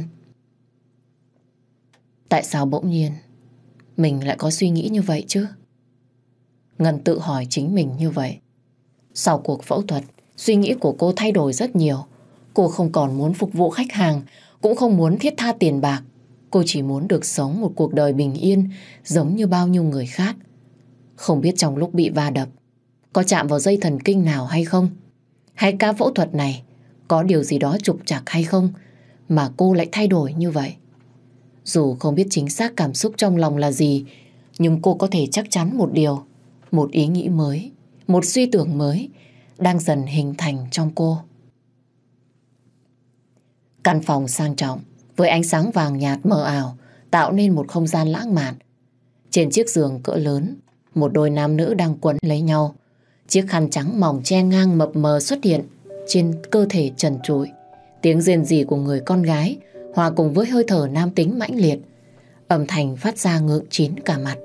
Speaker 1: Tại sao bỗng nhiên mình lại có suy nghĩ như vậy chứ? Ngân tự hỏi chính mình như vậy. Sau cuộc phẫu thuật, suy nghĩ của cô thay đổi rất nhiều. Cô không còn muốn phục vụ khách hàng, cũng không muốn thiết tha tiền bạc. Cô chỉ muốn được sống một cuộc đời bình yên giống như bao nhiêu người khác. Không biết trong lúc bị va đập, có chạm vào dây thần kinh nào hay không? hay ca phẫu thuật này có điều gì đó trục trặc hay không mà cô lại thay đổi như vậy. Dù không biết chính xác cảm xúc trong lòng là gì, nhưng cô có thể chắc chắn một điều, một ý nghĩ mới, một suy tưởng mới đang dần hình thành trong cô. Căn phòng sang trọng, với ánh sáng vàng nhạt mờ ảo, tạo nên một không gian lãng mạn. Trên chiếc giường cỡ lớn, một đôi nam nữ đang quấn lấy nhau, Chiếc khăn trắng mỏng che ngang mập mờ xuất hiện trên cơ thể trần trụi. Tiếng rên rỉ của người con gái hòa cùng với hơi thở nam tính mãnh liệt. Âm thanh phát ra ngượng chín cả mặt.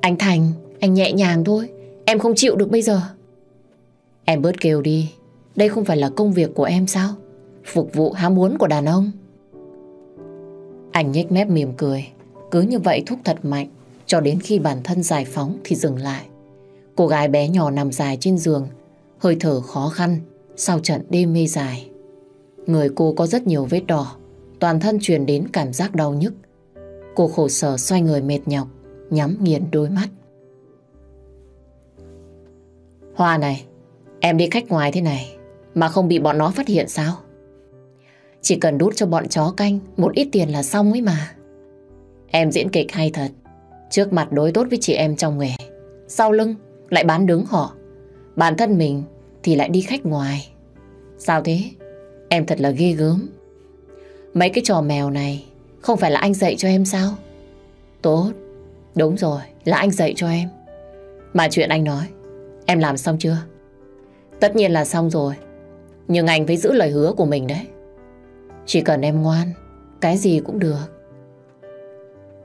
Speaker 1: Anh Thành, anh nhẹ nhàng thôi. Em không chịu được bây giờ. Em bớt kêu đi. Đây không phải là công việc của em sao? Phục vụ ham muốn của đàn ông. Anh nhếch mép mỉm cười. Cứ như vậy thúc thật mạnh. Cho đến khi bản thân giải phóng thì dừng lại. Cô gái bé nhỏ nằm dài trên giường, hơi thở khó khăn sau trận đêm mê dài. Người cô có rất nhiều vết đỏ, toàn thân truyền đến cảm giác đau nhức. Cô khổ sở xoay người mệt nhọc, nhắm nghiền đôi mắt. Hoa này, em đi khách ngoài thế này mà không bị bọn nó phát hiện sao? Chỉ cần đút cho bọn chó canh một ít tiền là xong ấy mà. Em diễn kịch hay thật, trước mặt đối tốt với chị em trong nghề, sau lưng lại bán đứng họ. Bản thân mình thì lại đi khách ngoài. Sao thế? Em thật là ghê gớm. Mấy cái trò mèo này không phải là anh dạy cho em sao? Tốt, đúng rồi, là anh dạy cho em. Mà chuyện anh nói, em làm xong chưa? Tất nhiên là xong rồi, nhưng anh phải giữ lời hứa của mình đấy. Chỉ cần em ngoan, cái gì cũng được.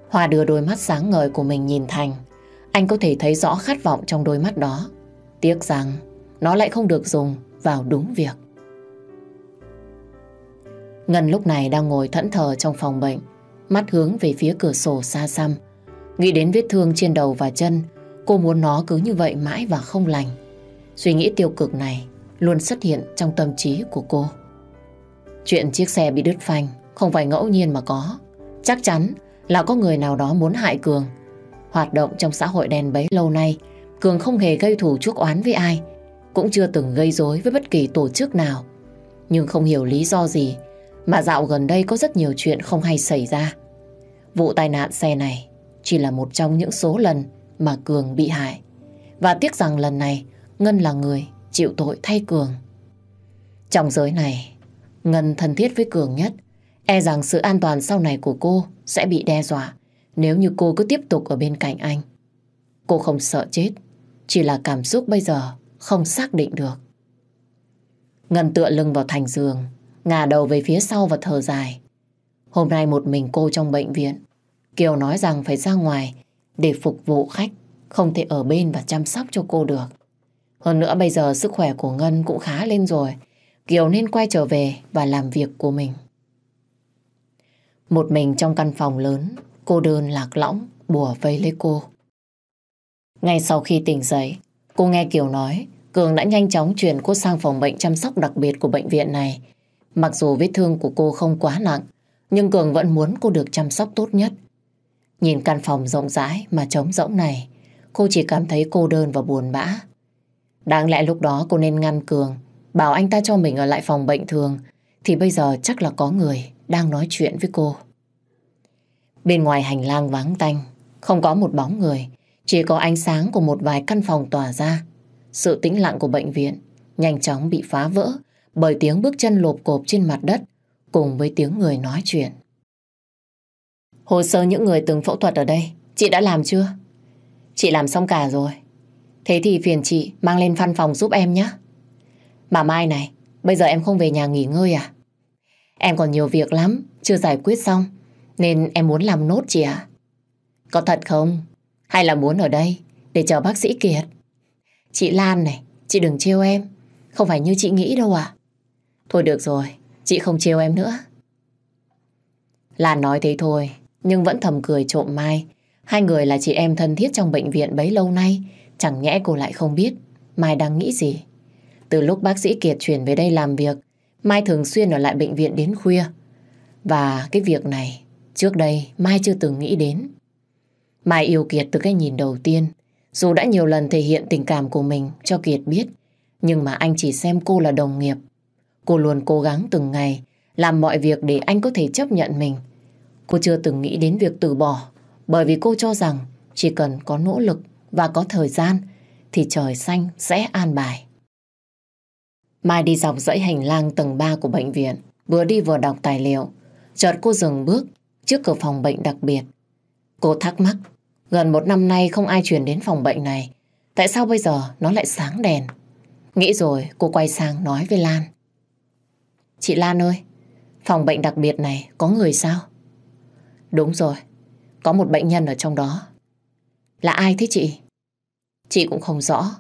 Speaker 1: Hòa đưa đôi mắt sáng ngời của mình nhìn Thành, anh có thể thấy rõ khát vọng trong đôi mắt đó. Tiếc rằng nó lại không được dùng vào đúng việc. Ngân lúc này đang ngồi thẫn thờ trong phòng bệnh, mắt hướng về phía cửa sổ xa xăm. Nghĩ đến vết thương trên đầu và chân, cô muốn nó cứ như vậy mãi và không lành. Suy nghĩ tiêu cực này luôn xuất hiện trong tâm trí của cô. Chuyện chiếc xe bị đứt phanh không phải ngẫu nhiên mà có. Chắc chắn là có người nào đó muốn hại Cường Hoạt động trong xã hội đen bấy lâu nay, Cường không hề gây thù chuốc oán với ai, cũng chưa từng gây rối với bất kỳ tổ chức nào. Nhưng không hiểu lý do gì mà dạo gần đây có rất nhiều chuyện không hay xảy ra. Vụ tai nạn xe này chỉ là một trong những số lần mà Cường bị hại. Và tiếc rằng lần này Ngân là người chịu tội thay Cường. Trong giới này, Ngân thân thiết với Cường nhất, e rằng sự an toàn sau này của cô sẽ bị đe dọa nếu như cô cứ tiếp tục ở bên cạnh anh, cô không sợ chết, chỉ là cảm xúc bây giờ không xác định được. Ngân tựa lưng vào thành giường, ngả đầu về phía sau và thở dài. Hôm nay một mình cô trong bệnh viện. Kiều nói rằng phải ra ngoài để phục vụ khách, không thể ở bên và chăm sóc cho cô được. Hơn nữa bây giờ sức khỏe của Ngân cũng khá lên rồi. Kiều nên quay trở về và làm việc của mình. Một mình trong căn phòng lớn, cô đơn lạc lõng bùa vây lấy cô. Ngay sau khi tỉnh dậy, cô nghe Kiều nói Cường đã nhanh chóng chuyển cô sang phòng bệnh chăm sóc đặc biệt của bệnh viện này. Mặc dù vết thương của cô không quá nặng, nhưng Cường vẫn muốn cô được chăm sóc tốt nhất. Nhìn căn phòng rộng rãi mà trống rỗng này, cô chỉ cảm thấy cô đơn và buồn bã. Đáng lẽ lúc đó cô nên ngăn Cường, bảo anh ta cho mình ở lại phòng bệnh thường, thì bây giờ chắc là có người đang nói chuyện với cô. Bên ngoài hành lang vắng tanh, không có một bóng người, chỉ có ánh sáng của một vài căn phòng tỏa ra. Sự tĩnh lặng của bệnh viện nhanh chóng bị phá vỡ bởi tiếng bước chân lộp cộp trên mặt đất cùng với tiếng người nói chuyện. Hồ sơ những người từng phẫu thuật ở đây, chị đã làm chưa? Chị làm xong cả rồi. Thế thì phiền chị mang lên văn phòng giúp em nhé. mà Mai này, bây giờ em không về nhà nghỉ ngơi à? Em còn nhiều việc lắm, chưa giải quyết xong. Nên em muốn làm nốt chị ạ. Có thật không? Hay là muốn ở đây để chờ bác sĩ Kiệt? Chị Lan này, chị đừng trêu em. Không phải như chị nghĩ đâu ạ. Thôi được rồi, chị không trêu em nữa. Lan nói thế thôi, nhưng vẫn thầm cười trộm Mai. Hai người là chị em thân thiết trong bệnh viện bấy lâu nay, chẳng nhẽ cô lại không biết Mai đang nghĩ gì. Từ lúc bác sĩ Kiệt chuyển về đây làm việc, Mai thường xuyên ở lại bệnh viện đến khuya. Và cái việc này Trước đây Mai chưa từng nghĩ đến. Mai yêu Kiệt từ cái nhìn đầu tiên. Dù đã nhiều lần thể hiện tình cảm của mình cho Kiệt biết, nhưng mà anh chỉ xem cô là đồng nghiệp. Cô luôn cố gắng từng ngày làm mọi việc để anh có thể chấp nhận mình. Cô chưa từng nghĩ đến việc từ bỏ bởi vì cô cho rằng chỉ cần có nỗ lực và có thời gian thì trời xanh sẽ an bài. Mai đi dọc dãy hành lang tầng 3 của bệnh viện vừa đi vừa đọc tài liệu. Chợt cô dừng bước trước cửa phòng bệnh đặc biệt. Cô thắc mắc, gần một năm nay không ai chuyển đến phòng bệnh này. Tại sao bây giờ nó lại sáng đèn? Nghĩ rồi cô quay sang nói với Lan. Chị Lan ơi, phòng bệnh đặc biệt này có người sao? Đúng rồi, có một bệnh nhân ở trong đó. Là ai thế chị? Chị cũng không rõ,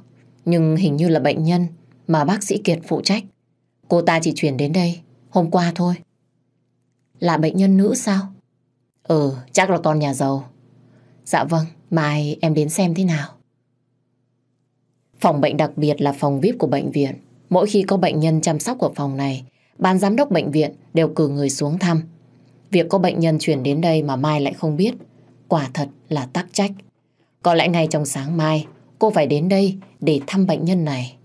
Speaker 1: nhưng hình như là bệnh nhân mà bác sĩ Kiệt phụ trách. Cô ta chỉ chuyển đến đây hôm qua thôi. Là bệnh nhân nữ sao? Ừ, chắc là con nhà giàu. Dạ vâng, mai em đến xem thế nào. Phòng bệnh đặc biệt là phòng VIP của bệnh viện. Mỗi khi có bệnh nhân chăm sóc ở phòng này, ban giám đốc bệnh viện đều cử người xuống thăm. Việc có bệnh nhân chuyển đến đây mà Mai lại không biết, quả thật là tắc trách. Có lẽ ngay trong sáng mai, cô phải đến đây để thăm bệnh nhân này.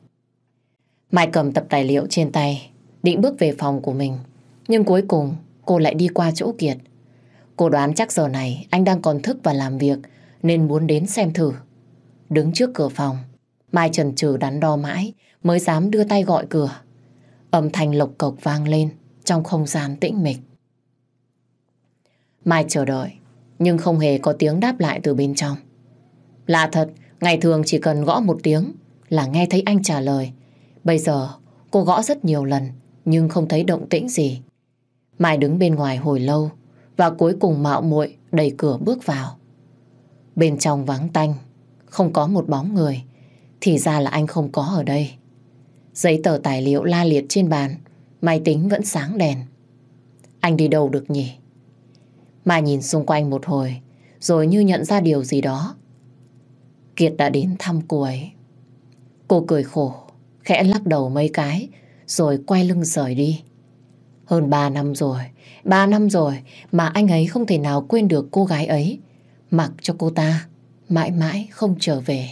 Speaker 1: Mai cầm tập tài liệu trên tay, định bước về phòng của mình. Nhưng cuối cùng, cô lại đi qua chỗ Kiệt, Cô đoán chắc giờ này anh đang còn thức và làm việc nên muốn đến xem thử. Đứng trước cửa phòng, Mai trần trừ đắn đo mãi mới dám đưa tay gọi cửa. Âm thanh lộc cộc vang lên trong không gian tĩnh mịch. Mai chờ đợi, nhưng không hề có tiếng đáp lại từ bên trong. Lạ thật, ngày thường chỉ cần gõ một tiếng là nghe thấy anh trả lời. Bây giờ, cô gõ rất nhiều lần, nhưng không thấy động tĩnh gì. Mai đứng bên ngoài hồi lâu, và cuối cùng mạo muội đẩy cửa bước vào. Bên trong vắng tanh, không có một bóng người, thì ra là anh không có ở đây. Giấy tờ tài liệu la liệt trên bàn, máy tính vẫn sáng đèn. Anh đi đâu được nhỉ? Mà nhìn xung quanh một hồi, rồi như nhận ra điều gì đó. Kiệt đã đến thăm cô ấy. Cô cười khổ, khẽ lắc đầu mấy cái, rồi quay lưng rời đi. Hơn 3 năm rồi, 3 năm rồi mà anh ấy không thể nào quên được cô gái ấy. Mặc cho cô ta, mãi mãi không trở về.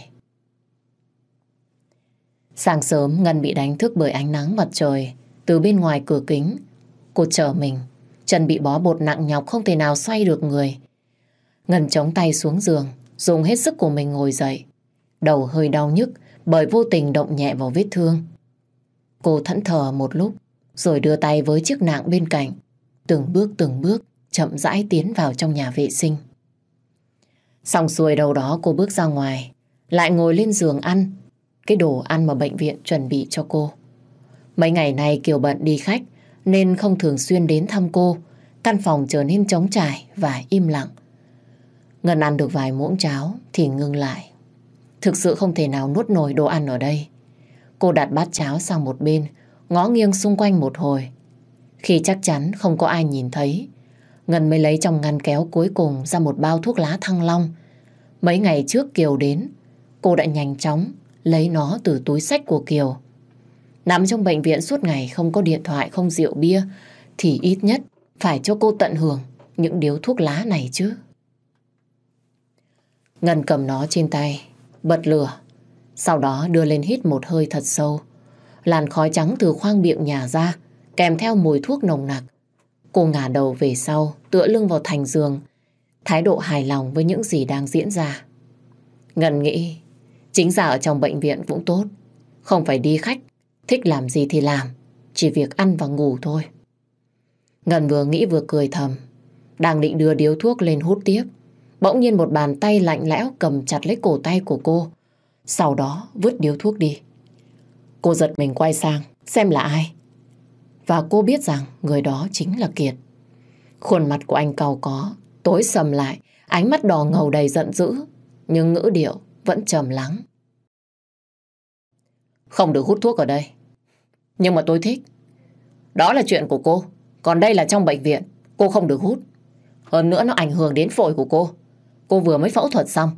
Speaker 1: Sáng sớm Ngân bị đánh thức bởi ánh nắng mặt trời từ bên ngoài cửa kính. Cô chờ mình, chân bị bó bột nặng nhọc không thể nào xoay được người. Ngân chống tay xuống giường, dùng hết sức của mình ngồi dậy. Đầu hơi đau nhức bởi vô tình động nhẹ vào vết thương. Cô thẫn thờ một lúc rồi đưa tay với chiếc nạng bên cạnh, từng bước từng bước chậm rãi tiến vào trong nhà vệ sinh. Xong xuôi đầu đó cô bước ra ngoài, lại ngồi lên giường ăn, cái đồ ăn mà bệnh viện chuẩn bị cho cô. Mấy ngày nay Kiều bận đi khách nên không thường xuyên đến thăm cô, căn phòng trở nên trống trải và im lặng. Ngân ăn được vài muỗng cháo thì ngưng lại. Thực sự không thể nào nuốt nổi đồ ăn ở đây. Cô đặt bát cháo sang một bên, ngó nghiêng xung quanh một hồi. Khi chắc chắn không có ai nhìn thấy, Ngân mới lấy trong ngăn kéo cuối cùng ra một bao thuốc lá thăng long. Mấy ngày trước Kiều đến, cô đã nhanh chóng lấy nó từ túi sách của Kiều. Nằm trong bệnh viện suốt ngày không có điện thoại, không rượu bia, thì ít nhất phải cho cô tận hưởng những điếu thuốc lá này chứ. Ngân cầm nó trên tay, bật lửa, sau đó đưa lên hít một hơi thật sâu Làn khói trắng từ khoang miệng nhà ra, kèm theo mùi thuốc nồng nặc. Cô ngả đầu về sau, tựa lưng vào thành giường, thái độ hài lòng với những gì đang diễn ra. Ngân nghĩ, chính ra ở trong bệnh viện cũng tốt, không phải đi khách, thích làm gì thì làm, chỉ việc ăn và ngủ thôi. Ngân vừa nghĩ vừa cười thầm, đang định đưa điếu thuốc lên hút tiếp, bỗng nhiên một bàn tay lạnh lẽo cầm chặt lấy cổ tay của cô, sau đó vứt điếu thuốc đi. Cô giật mình quay sang, xem là ai. Và cô biết rằng người đó chính là Kiệt. Khuôn mặt của anh cau có, tối sầm lại, ánh mắt đỏ ngầu đầy giận dữ, nhưng ngữ điệu vẫn trầm lắng. Không được hút thuốc ở đây. Nhưng mà tôi thích. Đó là chuyện của cô. Còn đây là trong bệnh viện. Cô không được hút. Hơn nữa nó ảnh hưởng đến phổi của cô. Cô vừa mới phẫu thuật xong.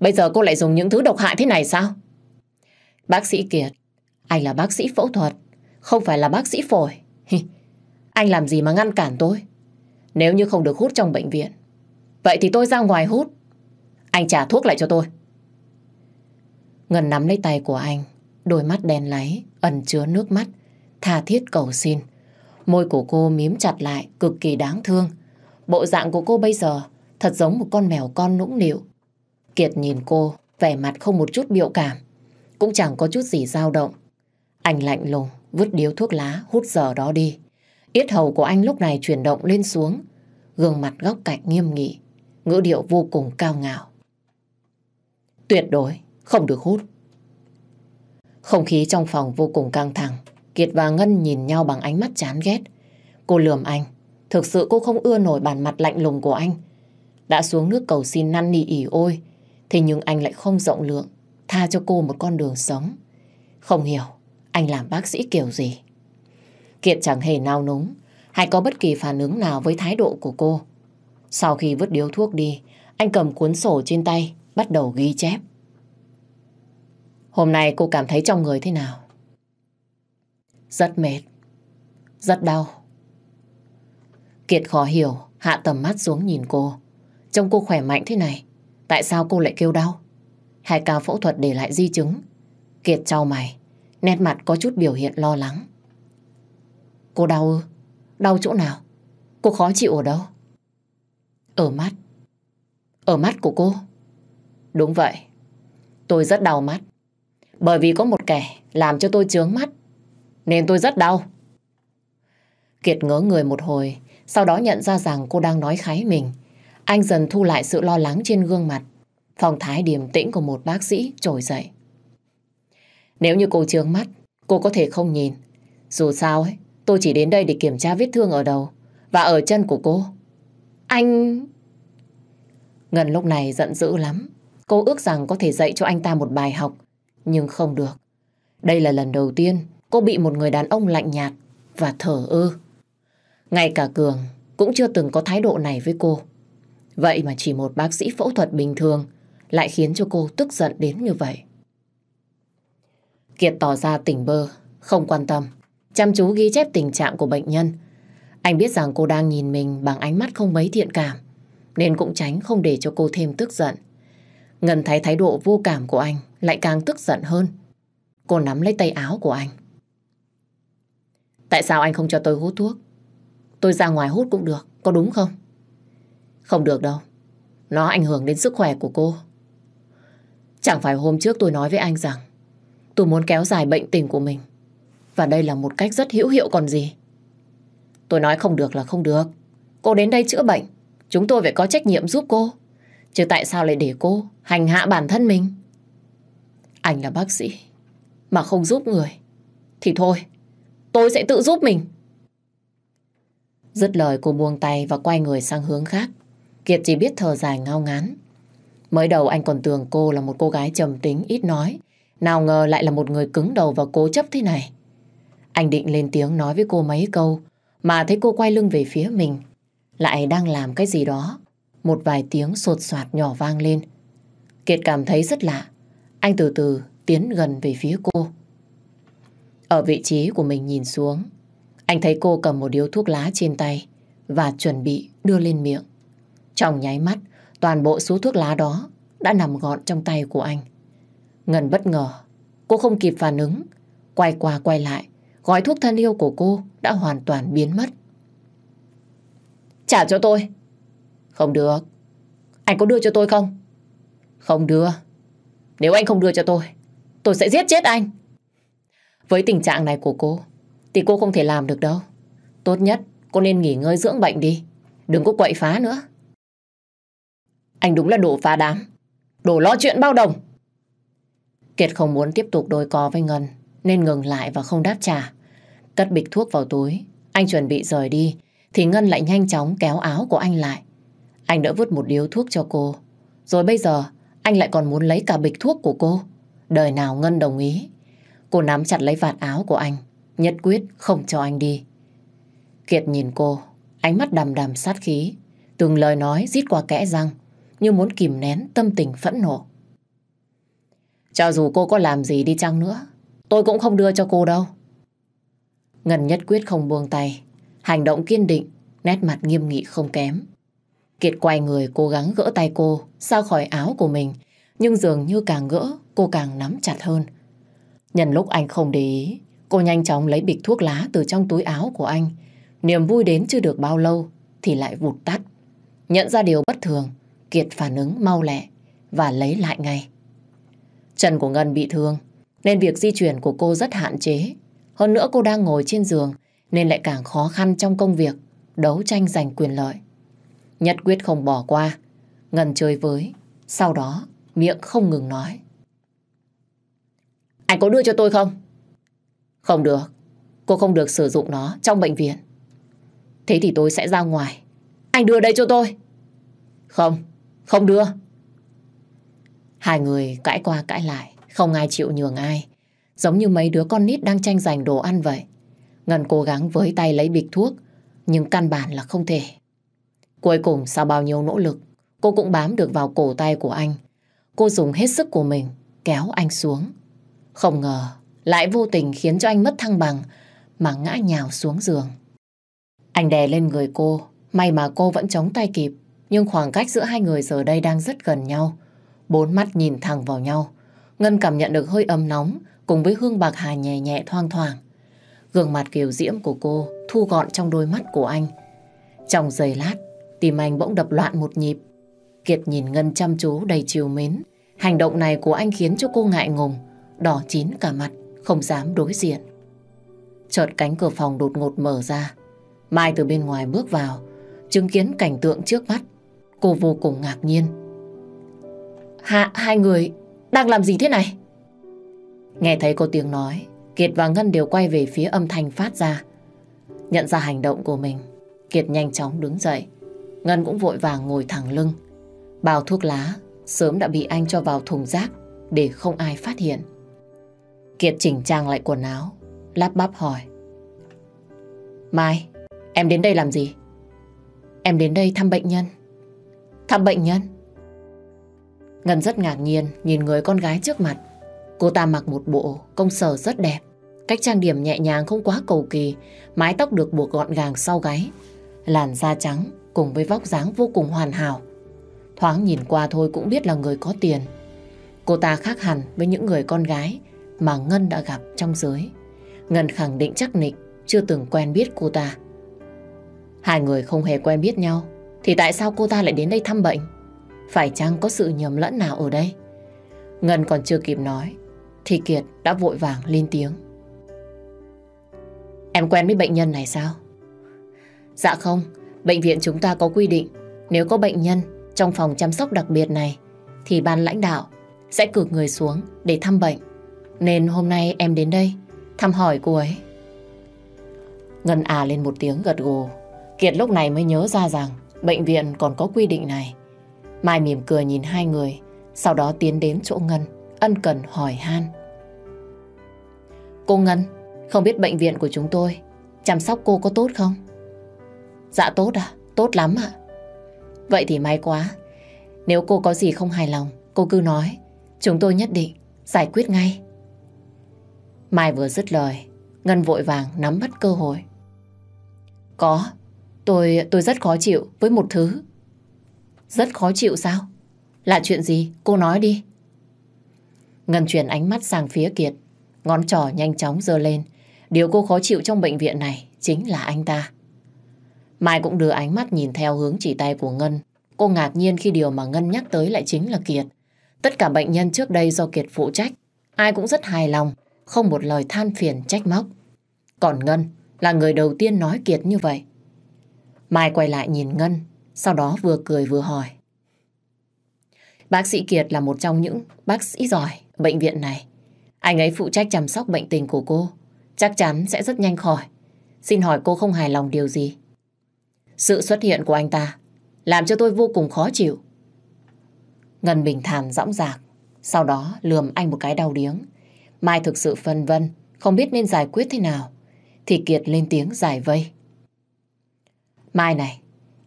Speaker 1: Bây giờ cô lại dùng những thứ độc hại thế này sao? Bác sĩ Kiệt anh là bác sĩ phẫu thuật, không phải là bác sĩ phổi. anh làm gì mà ngăn cản tôi? Nếu như không được hút trong bệnh viện, vậy thì tôi ra ngoài hút. Anh trả thuốc lại cho tôi. Ngân nắm lấy tay của anh, đôi mắt đen láy, ẩn chứa nước mắt, tha thiết cầu xin. Môi của cô mím chặt lại, cực kỳ đáng thương. Bộ dạng của cô bây giờ thật giống một con mèo con nũng nịu. Kiệt nhìn cô, vẻ mặt không một chút biểu cảm. Cũng chẳng có chút gì dao động, anh lạnh lùng, vứt điếu thuốc lá, hút giờ đó đi. Yết hầu của anh lúc này chuyển động lên xuống, gương mặt góc cạnh nghiêm nghị, ngữ điệu vô cùng cao ngạo. Tuyệt đối, không được hút. Không khí trong phòng vô cùng căng thẳng, Kiệt và Ngân nhìn nhau bằng ánh mắt chán ghét. Cô lườm anh, thực sự cô không ưa nổi bàn mặt lạnh lùng của anh. Đã xuống nước cầu xin năn nỉ ỉ ôi, thế nhưng anh lại không rộng lượng, tha cho cô một con đường sống. Không hiểu, anh làm bác sĩ kiểu gì. Kiệt chẳng hề nao núng hay có bất kỳ phản ứng nào với thái độ của cô. Sau khi vứt điếu thuốc đi, anh cầm cuốn sổ trên tay, bắt đầu ghi chép. Hôm nay cô cảm thấy trong người thế nào? Rất mệt, rất đau. Kiệt khó hiểu, hạ tầm mắt xuống nhìn cô. Trông cô khỏe mạnh thế này, tại sao cô lại kêu đau? Hay ca phẫu thuật để lại di chứng? Kiệt trao mày. Nét mặt có chút biểu hiện lo lắng. Cô đau ư? Đau chỗ nào? Cô khó chịu ở đâu? Ở mắt. Ở mắt của cô? Đúng vậy. Tôi rất đau mắt. Bởi vì có một kẻ làm cho tôi chướng mắt. Nên tôi rất đau. Kiệt ngớ người một hồi, sau đó nhận ra rằng cô đang nói kháy mình. Anh dần thu lại sự lo lắng trên gương mặt. Phong thái điềm tĩnh của một bác sĩ trồi dậy. Nếu như cô trướng mắt, cô có thể không nhìn. Dù sao ấy, tôi chỉ đến đây để kiểm tra vết thương ở đầu và ở chân của cô. Anh... Ngân lúc này giận dữ lắm. Cô ước rằng có thể dạy cho anh ta một bài học, nhưng không được. Đây là lần đầu tiên cô bị một người đàn ông lạnh nhạt và thở ư. Ngay cả Cường cũng chưa từng có thái độ này với cô. Vậy mà chỉ một bác sĩ phẫu thuật bình thường lại khiến cho cô tức giận đến như vậy. Kiệt tỏ ra tỉnh bơ, không quan tâm, chăm chú ghi chép tình trạng của bệnh nhân. Anh biết rằng cô đang nhìn mình bằng ánh mắt không mấy thiện cảm, nên cũng tránh không để cho cô thêm tức giận. Ngân thấy thái độ vô cảm của anh lại càng tức giận hơn. Cô nắm lấy tay áo của anh. Tại sao anh không cho tôi hút thuốc? Tôi ra ngoài hút cũng được, có đúng không? Không được đâu. Nó ảnh hưởng đến sức khỏe của cô. Chẳng phải hôm trước tôi nói với anh rằng Tôi muốn kéo dài bệnh tình của mình. Và đây là một cách rất hữu hiệu còn gì. Tôi nói không được là không được. Cô đến đây chữa bệnh. Chúng tôi phải có trách nhiệm giúp cô. Chứ tại sao lại để cô hành hạ bản thân mình? Anh là bác sĩ. Mà không giúp người. Thì thôi, tôi sẽ tự giúp mình. Dứt lời cô buông tay và quay người sang hướng khác. Kiệt chỉ biết thở dài ngao ngán. Mới đầu anh còn tưởng cô là một cô gái trầm tính, ít nói. Nào ngờ lại là một người cứng đầu và cố chấp thế này. Anh định lên tiếng nói với cô mấy câu, mà thấy cô quay lưng về phía mình. Lại đang làm cái gì đó. Một vài tiếng sột soạt nhỏ vang lên. Kiệt cảm thấy rất lạ. Anh từ từ tiến gần về phía cô. Ở vị trí của mình nhìn xuống, anh thấy cô cầm một điếu thuốc lá trên tay và chuẩn bị đưa lên miệng. Trong nháy mắt, toàn bộ số thuốc lá đó đã nằm gọn trong tay của anh. Ngân bất ngờ, cô không kịp phản ứng. Quay qua quay lại, gói thuốc thân yêu của cô đã hoàn toàn biến mất. Trả cho tôi. Không được. Anh có đưa cho tôi không? Không đưa. Nếu anh không đưa cho tôi, tôi sẽ giết chết anh. Với tình trạng này của cô, thì cô không thể làm được đâu. Tốt nhất, cô nên nghỉ ngơi dưỡng bệnh đi. Đừng có quậy phá nữa. Anh đúng là đồ phá đám. Đồ lo chuyện bao đồng. Kiệt không muốn tiếp tục đôi co với Ngân, nên ngừng lại và không đáp trả. Cất bịch thuốc vào túi, anh chuẩn bị rời đi, thì Ngân lại nhanh chóng kéo áo của anh lại. Anh đã vứt một điếu thuốc cho cô. Rồi bây giờ, anh lại còn muốn lấy cả bịch thuốc của cô. Đời nào Ngân đồng ý. Cô nắm chặt lấy vạt áo của anh, nhất quyết không cho anh đi. Kiệt nhìn cô, ánh mắt đầm đầm sát khí. Từng lời nói rít qua kẽ răng, như muốn kìm nén tâm tình phẫn nộ. Cho dù cô có làm gì đi chăng nữa, tôi cũng không đưa cho cô đâu. Ngân nhất quyết không buông tay, hành động kiên định, nét mặt nghiêm nghị không kém. Kiệt quay người cố gắng gỡ tay cô ra khỏi áo của mình, nhưng dường như càng gỡ, cô càng nắm chặt hơn. Nhân lúc anh không để ý, cô nhanh chóng lấy bịch thuốc lá từ trong túi áo của anh. Niềm vui đến chưa được bao lâu thì lại vụt tắt. Nhận ra điều bất thường, Kiệt phản ứng mau lẹ và lấy lại ngay. Chân của Ngân bị thương, nên việc di chuyển của cô rất hạn chế. Hơn nữa cô đang ngồi trên giường, nên lại càng khó khăn trong công việc, đấu tranh giành quyền lợi. Nhất quyết không bỏ qua, Ngân chơi với, sau đó miệng không ngừng nói. Anh có đưa cho tôi không? Không được, cô không được sử dụng nó trong bệnh viện. Thế thì tôi sẽ ra ngoài. Anh đưa đây cho tôi. Không, không đưa. Hai người cãi qua cãi lại, không ai chịu nhường ai. Giống như mấy đứa con nít đang tranh giành đồ ăn vậy. Ngân cố gắng với tay lấy bịch thuốc, nhưng căn bản là không thể. Cuối cùng sau bao nhiêu nỗ lực, cô cũng bám được vào cổ tay của anh. Cô dùng hết sức của mình, kéo anh xuống. Không ngờ, lại vô tình khiến cho anh mất thăng bằng, mà ngã nhào xuống giường. Anh đè lên người cô, may mà cô vẫn chống tay kịp, nhưng khoảng cách giữa hai người giờ đây đang rất gần nhau. Bốn mắt nhìn thẳng vào nhau. Ngân cảm nhận được hơi ấm nóng cùng với hương bạc hà nhẹ nhẹ thoang thoảng. Gương mặt kiều diễm của cô thu gọn trong đôi mắt của anh. Trong giây lát, tim anh bỗng đập loạn một nhịp. Kiệt nhìn Ngân chăm chú đầy chiều mến. Hành động này của anh khiến cho cô ngại ngùng, đỏ chín cả mặt, không dám đối diện. Chợt cánh cửa phòng đột ngột mở ra. Mai từ bên ngoài bước vào, chứng kiến cảnh tượng trước mắt. Cô vô cùng ngạc nhiên. Hạ hai người đang làm gì thế này? Nghe thấy cô tiếng nói, Kiệt và Ngân đều quay về phía âm thanh phát ra. Nhận ra hành động của mình, Kiệt nhanh chóng đứng dậy. Ngân cũng vội vàng ngồi thẳng lưng. Bao thuốc lá sớm đã bị anh cho vào thùng rác để không ai phát hiện. Kiệt chỉnh trang lại quần áo, lắp bắp hỏi. Mai, em đến đây làm gì? Em đến đây thăm bệnh nhân. Thăm bệnh nhân? Ngân rất ngạc nhiên nhìn người con gái trước mặt. Cô ta mặc một bộ công sở rất đẹp. Cách trang điểm nhẹ nhàng không quá cầu kỳ, mái tóc được buộc gọn gàng sau gáy. Làn da trắng cùng với vóc dáng vô cùng hoàn hảo. Thoáng nhìn qua thôi cũng biết là người có tiền. Cô ta khác hẳn với những người con gái mà Ngân đã gặp trong giới. Ngân khẳng định chắc nịch chưa từng quen biết cô ta. Hai người không hề quen biết nhau thì tại sao cô ta lại đến đây thăm bệnh? Phải chăng có sự nhầm lẫn nào ở đây? Ngân còn chưa kịp nói, thì Kiệt đã vội vàng lên tiếng. Em quen với bệnh nhân này sao? Dạ không, bệnh viện chúng ta có quy định nếu có bệnh nhân trong phòng chăm sóc đặc biệt này thì ban lãnh đạo sẽ cử người xuống để thăm bệnh. Nên hôm nay em đến đây thăm hỏi cô ấy. Ngân à lên một tiếng gật gù. Kiệt lúc này mới nhớ ra rằng bệnh viện còn có quy định này. Mai mỉm cười nhìn hai người, sau đó tiến đến chỗ Ngân, ân cần hỏi han. Cô Ngân, không biết bệnh viện của chúng tôi chăm sóc cô có tốt không? Dạ tốt à, tốt lắm ạ. Vậy thì may quá. Nếu cô có gì không hài lòng, cô cứ nói. Chúng tôi nhất định giải quyết ngay. Mai vừa dứt lời, Ngân vội vàng nắm bắt cơ hội. Có, tôi tôi rất khó chịu với một thứ rất khó chịu sao? Là chuyện gì? Cô nói đi. Ngân chuyển ánh mắt sang phía Kiệt. Ngón trỏ nhanh chóng giơ lên. Điều cô khó chịu trong bệnh viện này chính là anh ta. Mai cũng đưa ánh mắt nhìn theo hướng chỉ tay của Ngân. Cô ngạc nhiên khi điều mà Ngân nhắc tới lại chính là Kiệt. Tất cả bệnh nhân trước đây do Kiệt phụ trách, ai cũng rất hài lòng, không một lời than phiền trách móc. Còn Ngân là người đầu tiên nói Kiệt như vậy. Mai quay lại nhìn Ngân, sau đó vừa cười vừa hỏi. Bác sĩ Kiệt là một trong những bác sĩ giỏi bệnh viện này. Anh ấy phụ trách chăm sóc bệnh tình của cô. Chắc chắn sẽ rất nhanh khỏi. Xin hỏi cô không hài lòng điều gì? Sự xuất hiện của anh ta làm cho tôi vô cùng khó chịu. Ngân bình thản dõng dạc, sau đó lườm anh một cái đau điếng. Mai thực sự phân vân, không biết nên giải quyết thế nào. Thì Kiệt lên tiếng giải vây. Mai này,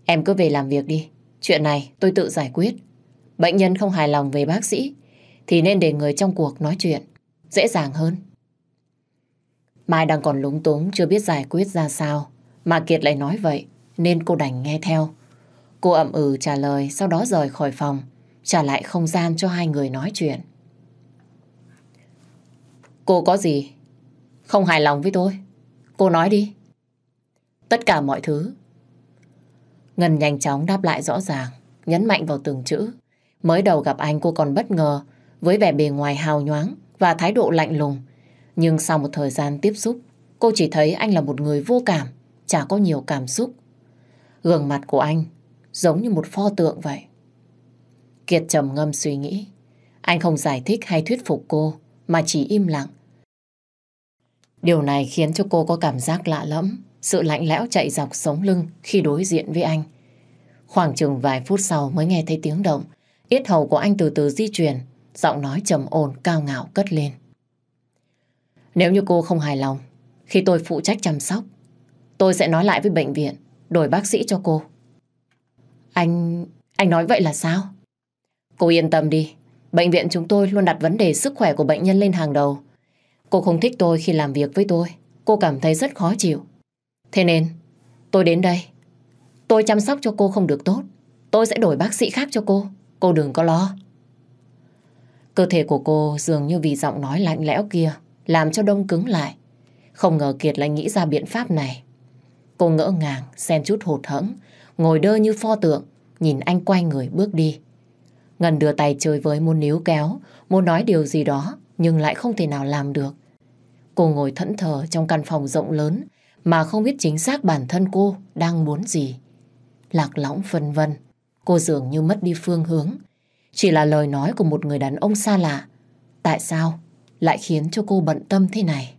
Speaker 1: Em cứ về làm việc đi. Chuyện này tôi tự giải quyết. Bệnh nhân không hài lòng về bác sĩ thì nên để người trong cuộc nói chuyện. Dễ dàng hơn. Mai đang còn lúng túng chưa biết giải quyết ra sao. Mà Kiệt lại nói vậy nên cô đành nghe theo. Cô ậm ừ trả lời sau đó rời khỏi phòng trả lại không gian cho hai người nói chuyện. Cô có gì? Không hài lòng với tôi. Cô nói đi. Tất cả mọi thứ Ngân nhanh chóng đáp lại rõ ràng, nhấn mạnh vào từng chữ. Mới đầu gặp anh cô còn bất ngờ với vẻ bề ngoài hào nhoáng và thái độ lạnh lùng. Nhưng sau một thời gian tiếp xúc, cô chỉ thấy anh là một người vô cảm, chả có nhiều cảm xúc. Gương mặt của anh giống như một pho tượng vậy. Kiệt trầm ngâm suy nghĩ. Anh không giải thích hay thuyết phục cô, mà chỉ im lặng. Điều này khiến cho cô có cảm giác lạ lẫm sự lạnh lẽo chạy dọc sống lưng khi đối diện với anh. Khoảng chừng vài phút sau mới nghe thấy tiếng động, yết hầu của anh từ từ di chuyển, giọng nói trầm ồn cao ngạo cất lên. Nếu như cô không hài lòng, khi tôi phụ trách chăm sóc, tôi sẽ nói lại với bệnh viện, đổi bác sĩ cho cô. Anh... anh nói vậy là sao? Cô yên tâm đi, bệnh viện chúng tôi luôn đặt vấn đề sức khỏe của bệnh nhân lên hàng đầu. Cô không thích tôi khi làm việc với tôi, cô cảm thấy rất khó chịu. Thế nên, tôi đến đây. Tôi chăm sóc cho cô không được tốt. Tôi sẽ đổi bác sĩ khác cho cô. Cô đừng có lo. Cơ thể của cô dường như vì giọng nói lạnh lẽo kia làm cho đông cứng lại. Không ngờ Kiệt lại nghĩ ra biện pháp này. Cô ngỡ ngàng, xem chút hụt hẫng, ngồi đơ như pho tượng, nhìn anh quay người bước đi. Ngân đưa tay chơi với muốn níu kéo, muốn nói điều gì đó, nhưng lại không thể nào làm được. Cô ngồi thẫn thờ trong căn phòng rộng lớn, mà không biết chính xác bản thân cô đang muốn gì. Lạc lõng phân vân, cô dường như mất đi phương hướng. Chỉ là lời nói của một người đàn ông xa lạ. Tại sao lại khiến cho cô bận tâm thế này?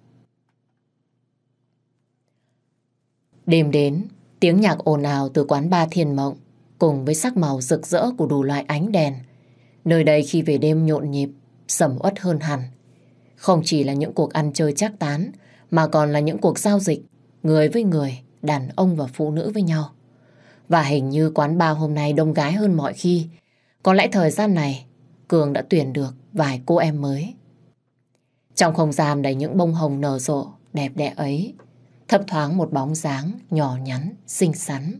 Speaker 1: Đêm đến, tiếng nhạc ồn ào từ quán ba Thiên Mộng cùng với sắc màu rực rỡ của đủ loại ánh đèn. Nơi đây khi về đêm nhộn nhịp, sầm uất hơn hẳn. Không chỉ là những cuộc ăn chơi chắc tán, mà còn là những cuộc giao dịch người với người, đàn ông và phụ nữ với nhau. Và hình như quán bar hôm nay đông gái hơn mọi khi. Có lẽ thời gian này, Cường đã tuyển được vài cô em mới. Trong không gian đầy những bông hồng nở rộ, đẹp đẽ ấy, thấp thoáng một bóng dáng nhỏ nhắn, xinh xắn.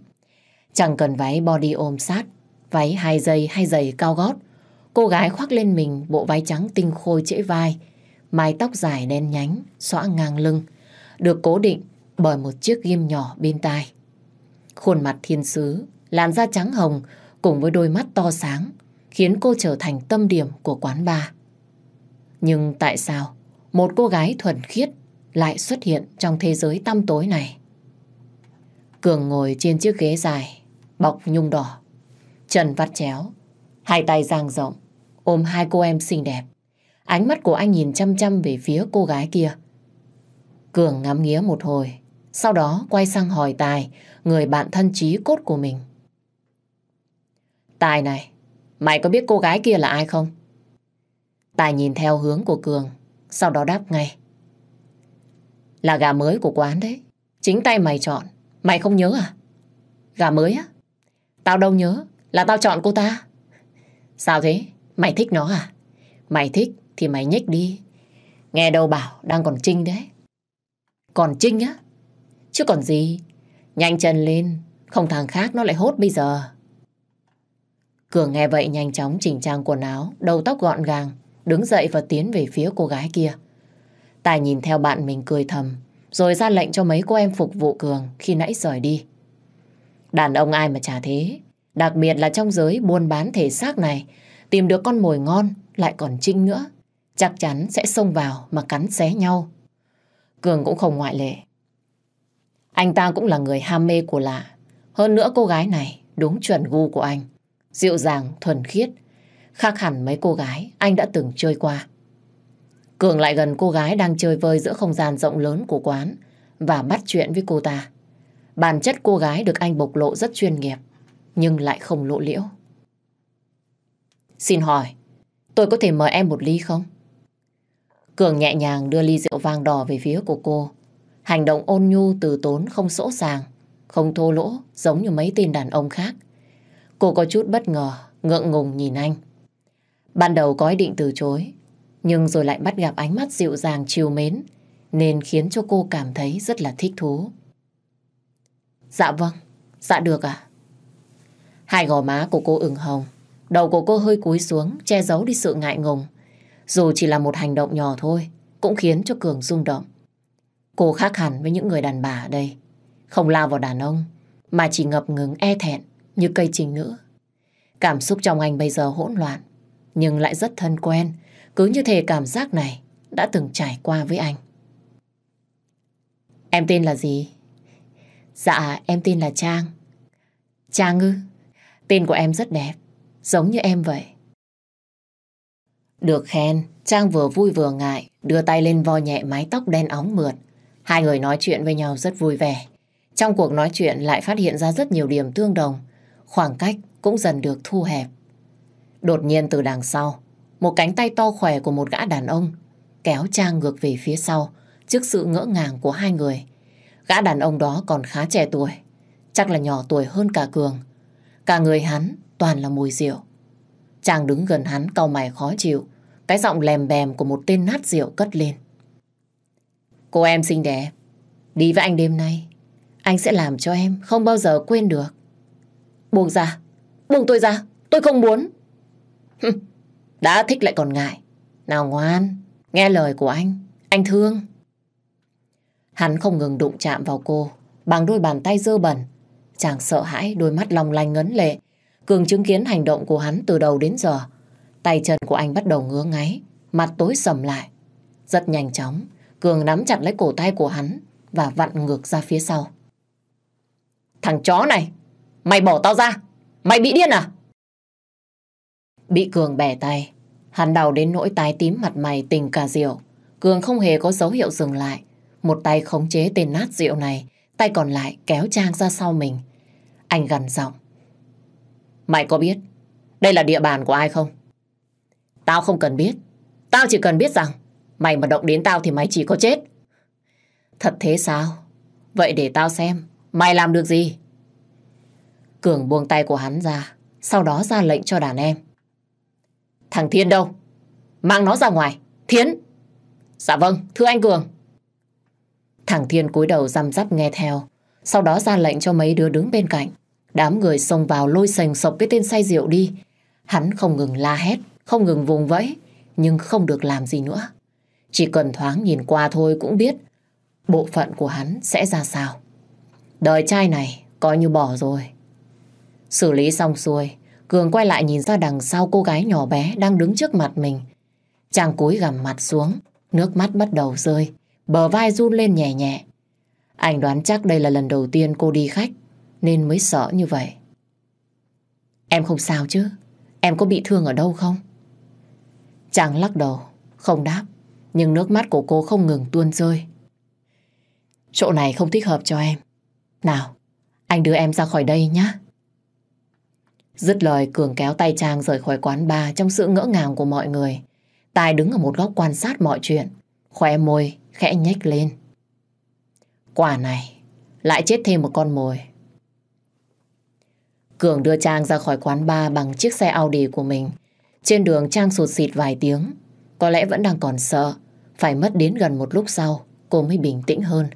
Speaker 1: Chẳng cần váy body ôm sát, váy hai dây hay giày cao gót. Cô gái khoác lên mình bộ váy trắng tinh khôi trễ vai, mái tóc dài đen nhánh, xõa ngang lưng, được cố định bởi một chiếc ghim nhỏ bên tai. Khuôn mặt thiên sứ, làn da trắng hồng cùng với đôi mắt to sáng khiến cô trở thành tâm điểm của quán bar. Nhưng tại sao một cô gái thuần khiết lại xuất hiện trong thế giới tăm tối này? Cường ngồi trên chiếc ghế dài, bọc nhung đỏ, chân vắt chéo, hai tay dang rộng, ôm hai cô em xinh đẹp. Ánh mắt của anh nhìn chăm chăm về phía cô gái kia. Cường ngắm nghía một hồi, sau đó quay sang hỏi Tài, người bạn thân chí cốt của mình. Tài này, mày có biết cô gái kia là ai không? Tài nhìn theo hướng của Cường, sau đó đáp ngay. Là gà mới của quán đấy, chính tay mày chọn, mày không nhớ à? Gà mới á? Tao đâu nhớ, là tao chọn cô ta. Sao thế? Mày thích nó à? Mày thích thì mày nhích đi. Nghe đâu bảo đang còn trinh đấy. Còn trinh á? Chứ còn gì, nhanh chân lên, không thằng khác nó lại hốt bây giờ. Cường nghe vậy nhanh chóng chỉnh trang quần áo, đầu tóc gọn gàng, đứng dậy và tiến về phía cô gái kia. Tài nhìn theo bạn mình cười thầm, rồi ra lệnh cho mấy cô em phục vụ Cường khi nãy rời đi. Đàn ông ai mà chả thế, đặc biệt là trong giới buôn bán thể xác này, tìm được con mồi ngon lại còn trinh nữa, chắc chắn sẽ xông vào mà cắn xé nhau. Cường cũng không ngoại lệ, anh ta cũng là người ham mê của lạ. Hơn nữa cô gái này đúng chuẩn gu của anh. Dịu dàng, thuần khiết. Khác hẳn mấy cô gái anh đã từng chơi qua. Cường lại gần cô gái đang chơi vơi giữa không gian rộng lớn của quán và bắt chuyện với cô ta. Bản chất cô gái được anh bộc lộ rất chuyên nghiệp, nhưng lại không lộ liễu. Xin hỏi, tôi có thể mời em một ly không? Cường nhẹ nhàng đưa ly rượu vang đỏ về phía của cô, Hành động ôn nhu từ tốn không sỗ sàng, không thô lỗ giống như mấy tên đàn ông khác. Cô có chút bất ngờ, ngượng ngùng nhìn anh. Ban đầu có ý định từ chối, nhưng rồi lại bắt gặp ánh mắt dịu dàng chiều mến, nên khiến cho cô cảm thấy rất là thích thú. Dạ vâng, dạ được ạ. Hai gò má của cô ửng hồng, đầu của cô hơi cúi xuống, che giấu đi sự ngại ngùng. Dù chỉ là một hành động nhỏ thôi, cũng khiến cho Cường rung động. Cô khác hẳn với những người đàn bà ở đây. Không lao vào đàn ông, mà chỉ ngập ngừng e thẹn như cây trình nữ. Cảm xúc trong anh bây giờ hỗn loạn, nhưng lại rất thân quen. Cứ như thể cảm giác này đã từng trải qua với anh. Em tên là gì? Dạ, em tên là Trang. Trang ư? Tên của em rất đẹp, giống như em vậy. Được khen, Trang vừa vui vừa ngại, đưa tay lên vo nhẹ mái tóc đen óng mượt Hai người nói chuyện với nhau rất vui vẻ. Trong cuộc nói chuyện lại phát hiện ra rất nhiều điểm tương đồng. Khoảng cách cũng dần được thu hẹp. Đột nhiên từ đằng sau, một cánh tay to khỏe của một gã đàn ông kéo Trang ngược về phía sau trước sự ngỡ ngàng của hai người. Gã đàn ông đó còn khá trẻ tuổi, chắc là nhỏ tuổi hơn cả Cường. Cả người hắn toàn là mùi rượu. Trang đứng gần hắn cau mày khó chịu, cái giọng lèm bèm của một tên nát rượu cất lên. Cô em xinh đẹp, đi với anh đêm nay. Anh sẽ làm cho em không bao giờ quên được. Buông ra, buông tôi ra, tôi không muốn. Đã thích lại còn ngại. Nào ngoan, nghe lời của anh, anh thương. Hắn không ngừng đụng chạm vào cô, bằng đôi bàn tay dơ bẩn. Chàng sợ hãi, đôi mắt long lanh ngấn lệ. Cường chứng kiến hành động của hắn từ đầu đến giờ. Tay chân của anh bắt đầu ngứa ngáy, mặt tối sầm lại. Rất nhanh chóng, Cường nắm chặt lấy cổ tay của hắn và vặn ngược ra phía sau. Thằng chó này, mày bỏ tao ra, mày bị điên à? Bị Cường bẻ tay, hắn đào đến nỗi tái tím mặt mày tình cà rượu. Cường không hề có dấu hiệu dừng lại. Một tay khống chế tên nát rượu này, tay còn lại kéo Trang ra sau mình. Anh gần giọng. Mày có biết đây là địa bàn của ai không? Tao không cần biết. Tao chỉ cần biết rằng Mày mà động đến tao thì mày chỉ có chết. Thật thế sao? Vậy để tao xem, mày làm được gì? Cường buông tay của hắn ra, sau đó ra lệnh cho đàn em. Thằng Thiên đâu? Mang nó ra ngoài. Thiến! Dạ vâng, thưa anh Cường. Thằng Thiên cúi đầu răm rắp nghe theo, sau đó ra lệnh cho mấy đứa đứng bên cạnh. Đám người xông vào lôi sành sộc cái tên say rượu đi. Hắn không ngừng la hét, không ngừng vùng vẫy, nhưng không được làm gì nữa. Chỉ cần thoáng nhìn qua thôi cũng biết bộ phận của hắn sẽ ra sao. Đời trai này coi như bỏ rồi. Xử lý xong xuôi, Cường quay lại nhìn ra đằng sau cô gái nhỏ bé đang đứng trước mặt mình. Chàng cúi gằm mặt xuống, nước mắt bắt đầu rơi, bờ vai run lên nhẹ nhẹ. Anh đoán chắc đây là lần đầu tiên cô đi khách, nên mới sợ như vậy. Em không sao chứ? Em có bị thương ở đâu không? Chàng lắc đầu, không đáp nhưng nước mắt của cô không ngừng tuôn rơi. Chỗ này không thích hợp cho em. Nào, anh đưa em ra khỏi đây nhé. Dứt lời Cường kéo tay Trang rời khỏi quán bar trong sự ngỡ ngàng của mọi người. Tài đứng ở một góc quan sát mọi chuyện, khóe môi khẽ nhếch lên. Quả này, lại chết thêm một con mồi. Cường đưa Trang ra khỏi quán bar bằng chiếc xe Audi của mình. Trên đường Trang sụt xịt vài tiếng, có lẽ vẫn đang còn sợ phải mất đến gần một lúc sau, cô mới bình tĩnh hơn.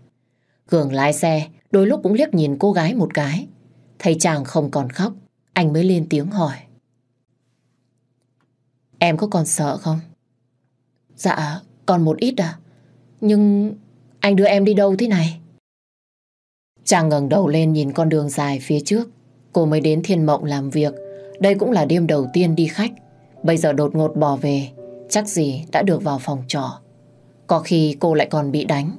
Speaker 1: Cường lái xe, đôi lúc cũng liếc nhìn cô gái một cái. Thấy chàng không còn khóc, anh mới lên tiếng hỏi. Em có còn sợ không? Dạ, còn một ít à. Nhưng anh đưa em đi đâu thế này? Chàng ngẩng đầu lên nhìn con đường dài phía trước. Cô mới đến Thiên Mộng làm việc. Đây cũng là đêm đầu tiên đi khách. Bây giờ đột ngột bỏ về, chắc gì đã được vào phòng trọ. Có khi cô lại còn bị đánh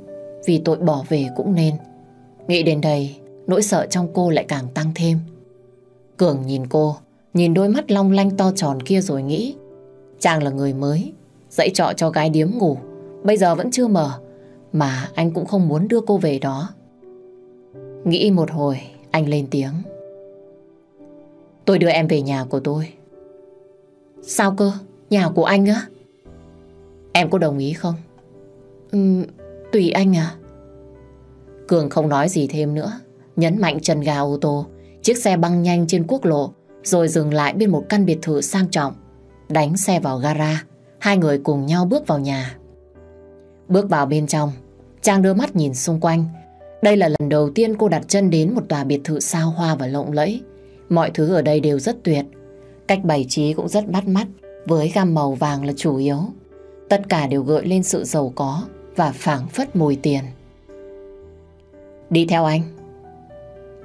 Speaker 1: Vì tội bỏ về cũng nên Nghĩ đến đây Nỗi sợ trong cô lại càng tăng thêm Cường nhìn cô Nhìn đôi mắt long lanh to tròn kia rồi nghĩ Chàng là người mới Dãy trọ cho gái điếm ngủ Bây giờ vẫn chưa mở Mà anh cũng không muốn đưa cô về đó Nghĩ một hồi Anh lên tiếng Tôi đưa em về nhà của tôi Sao cơ? Nhà của anh á? Em có đồng ý không? tùy anh à? Cường không nói gì thêm nữa, nhấn mạnh chân ga ô tô, chiếc xe băng nhanh trên quốc lộ, rồi dừng lại bên một căn biệt thự sang trọng. Đánh xe vào gara, hai người cùng nhau bước vào nhà. Bước vào bên trong, Trang đưa mắt nhìn xung quanh. Đây là lần đầu tiên cô đặt chân đến một tòa biệt thự sao hoa và lộng lẫy. Mọi thứ ở đây đều rất tuyệt. Cách bày trí cũng rất bắt mắt, với gam màu vàng là chủ yếu. Tất cả đều gợi lên sự giàu có, và phảng phất mùi tiền. Đi theo anh.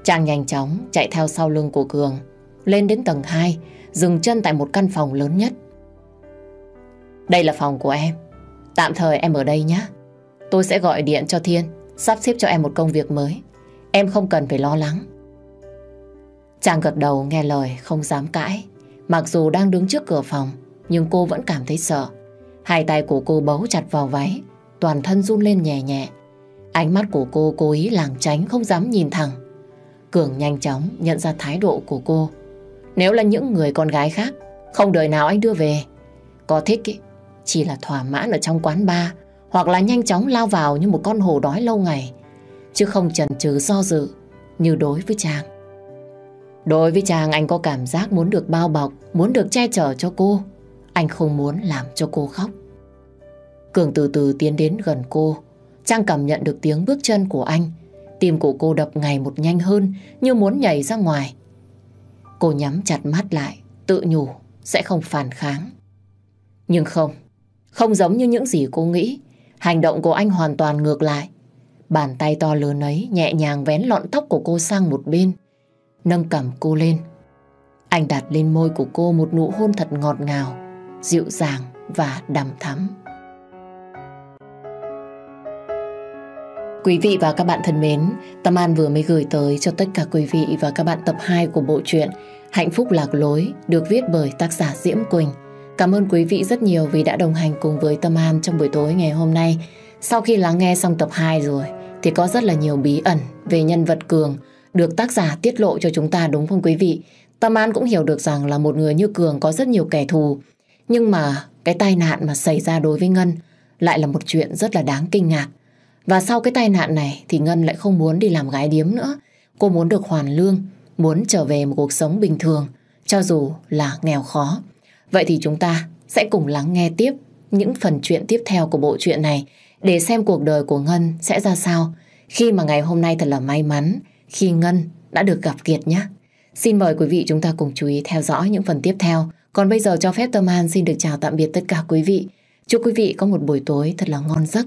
Speaker 1: chàng nhanh chóng chạy theo sau lưng của Cường, lên đến tầng 2, dừng chân tại một căn phòng lớn nhất. Đây là phòng của em, tạm thời em ở đây nhé. Tôi sẽ gọi điện cho Thiên, sắp xếp cho em một công việc mới. Em không cần phải lo lắng. Chàng gật đầu nghe lời không dám cãi. Mặc dù đang đứng trước cửa phòng, nhưng cô vẫn cảm thấy sợ. Hai tay của cô bấu chặt vào váy, toàn thân run lên nhẹ nhẹ. Ánh mắt của cô cố ý làng tránh không dám nhìn thẳng. Cường nhanh chóng nhận ra thái độ của cô. Nếu là những người con gái khác, không đời nào anh đưa về. Có thích ý, chỉ là thỏa mãn ở trong quán bar hoặc là nhanh chóng lao vào như một con hổ đói lâu ngày. Chứ không chần chừ do dự như đối với chàng. Đối với chàng anh có cảm giác muốn được bao bọc, muốn được che chở cho cô. Anh không muốn làm cho cô khóc. Cường từ từ tiến đến gần cô. Trang cảm nhận được tiếng bước chân của anh. Tim của cô đập ngày một nhanh hơn như muốn nhảy ra ngoài. Cô nhắm chặt mắt lại, tự nhủ sẽ không phản kháng. Nhưng không, không giống như những gì cô nghĩ. Hành động của anh hoàn toàn ngược lại. Bàn tay to lớn ấy nhẹ nhàng vén lọn tóc của cô sang một bên, nâng cầm cô lên. Anh đặt lên môi của cô một nụ hôn thật ngọt ngào, dịu dàng và đằm thắm. Quý vị và các bạn thân mến, Tâm An vừa mới gửi tới cho tất cả quý vị và các bạn tập 2 của bộ truyện Hạnh phúc lạc lối được viết bởi tác giả Diễm Quỳnh. Cảm ơn quý vị rất nhiều vì đã đồng hành cùng với Tâm An trong buổi tối ngày hôm nay. Sau khi lắng nghe xong tập 2 rồi thì có rất là nhiều bí ẩn về nhân vật Cường được tác giả tiết lộ cho chúng ta đúng không quý vị? Tâm An cũng hiểu được rằng là một người như Cường có rất nhiều kẻ thù. Nhưng mà cái tai nạn mà xảy ra đối với Ngân lại là một chuyện rất là đáng kinh ngạc. Và sau cái tai nạn này thì Ngân lại không muốn đi làm gái điếm nữa. Cô muốn được hoàn lương, muốn trở về một cuộc sống bình thường, cho dù là nghèo khó. Vậy thì chúng ta sẽ cùng lắng nghe tiếp những phần chuyện tiếp theo của bộ truyện này để xem cuộc đời của Ngân sẽ ra sao khi mà ngày hôm nay thật là may mắn khi Ngân đã được gặp Kiệt nhé. Xin mời quý vị chúng ta cùng chú ý theo dõi những phần tiếp theo. Còn bây giờ cho phép Tâm An xin được chào tạm biệt tất cả quý vị. Chúc quý vị có một buổi tối thật là ngon giấc.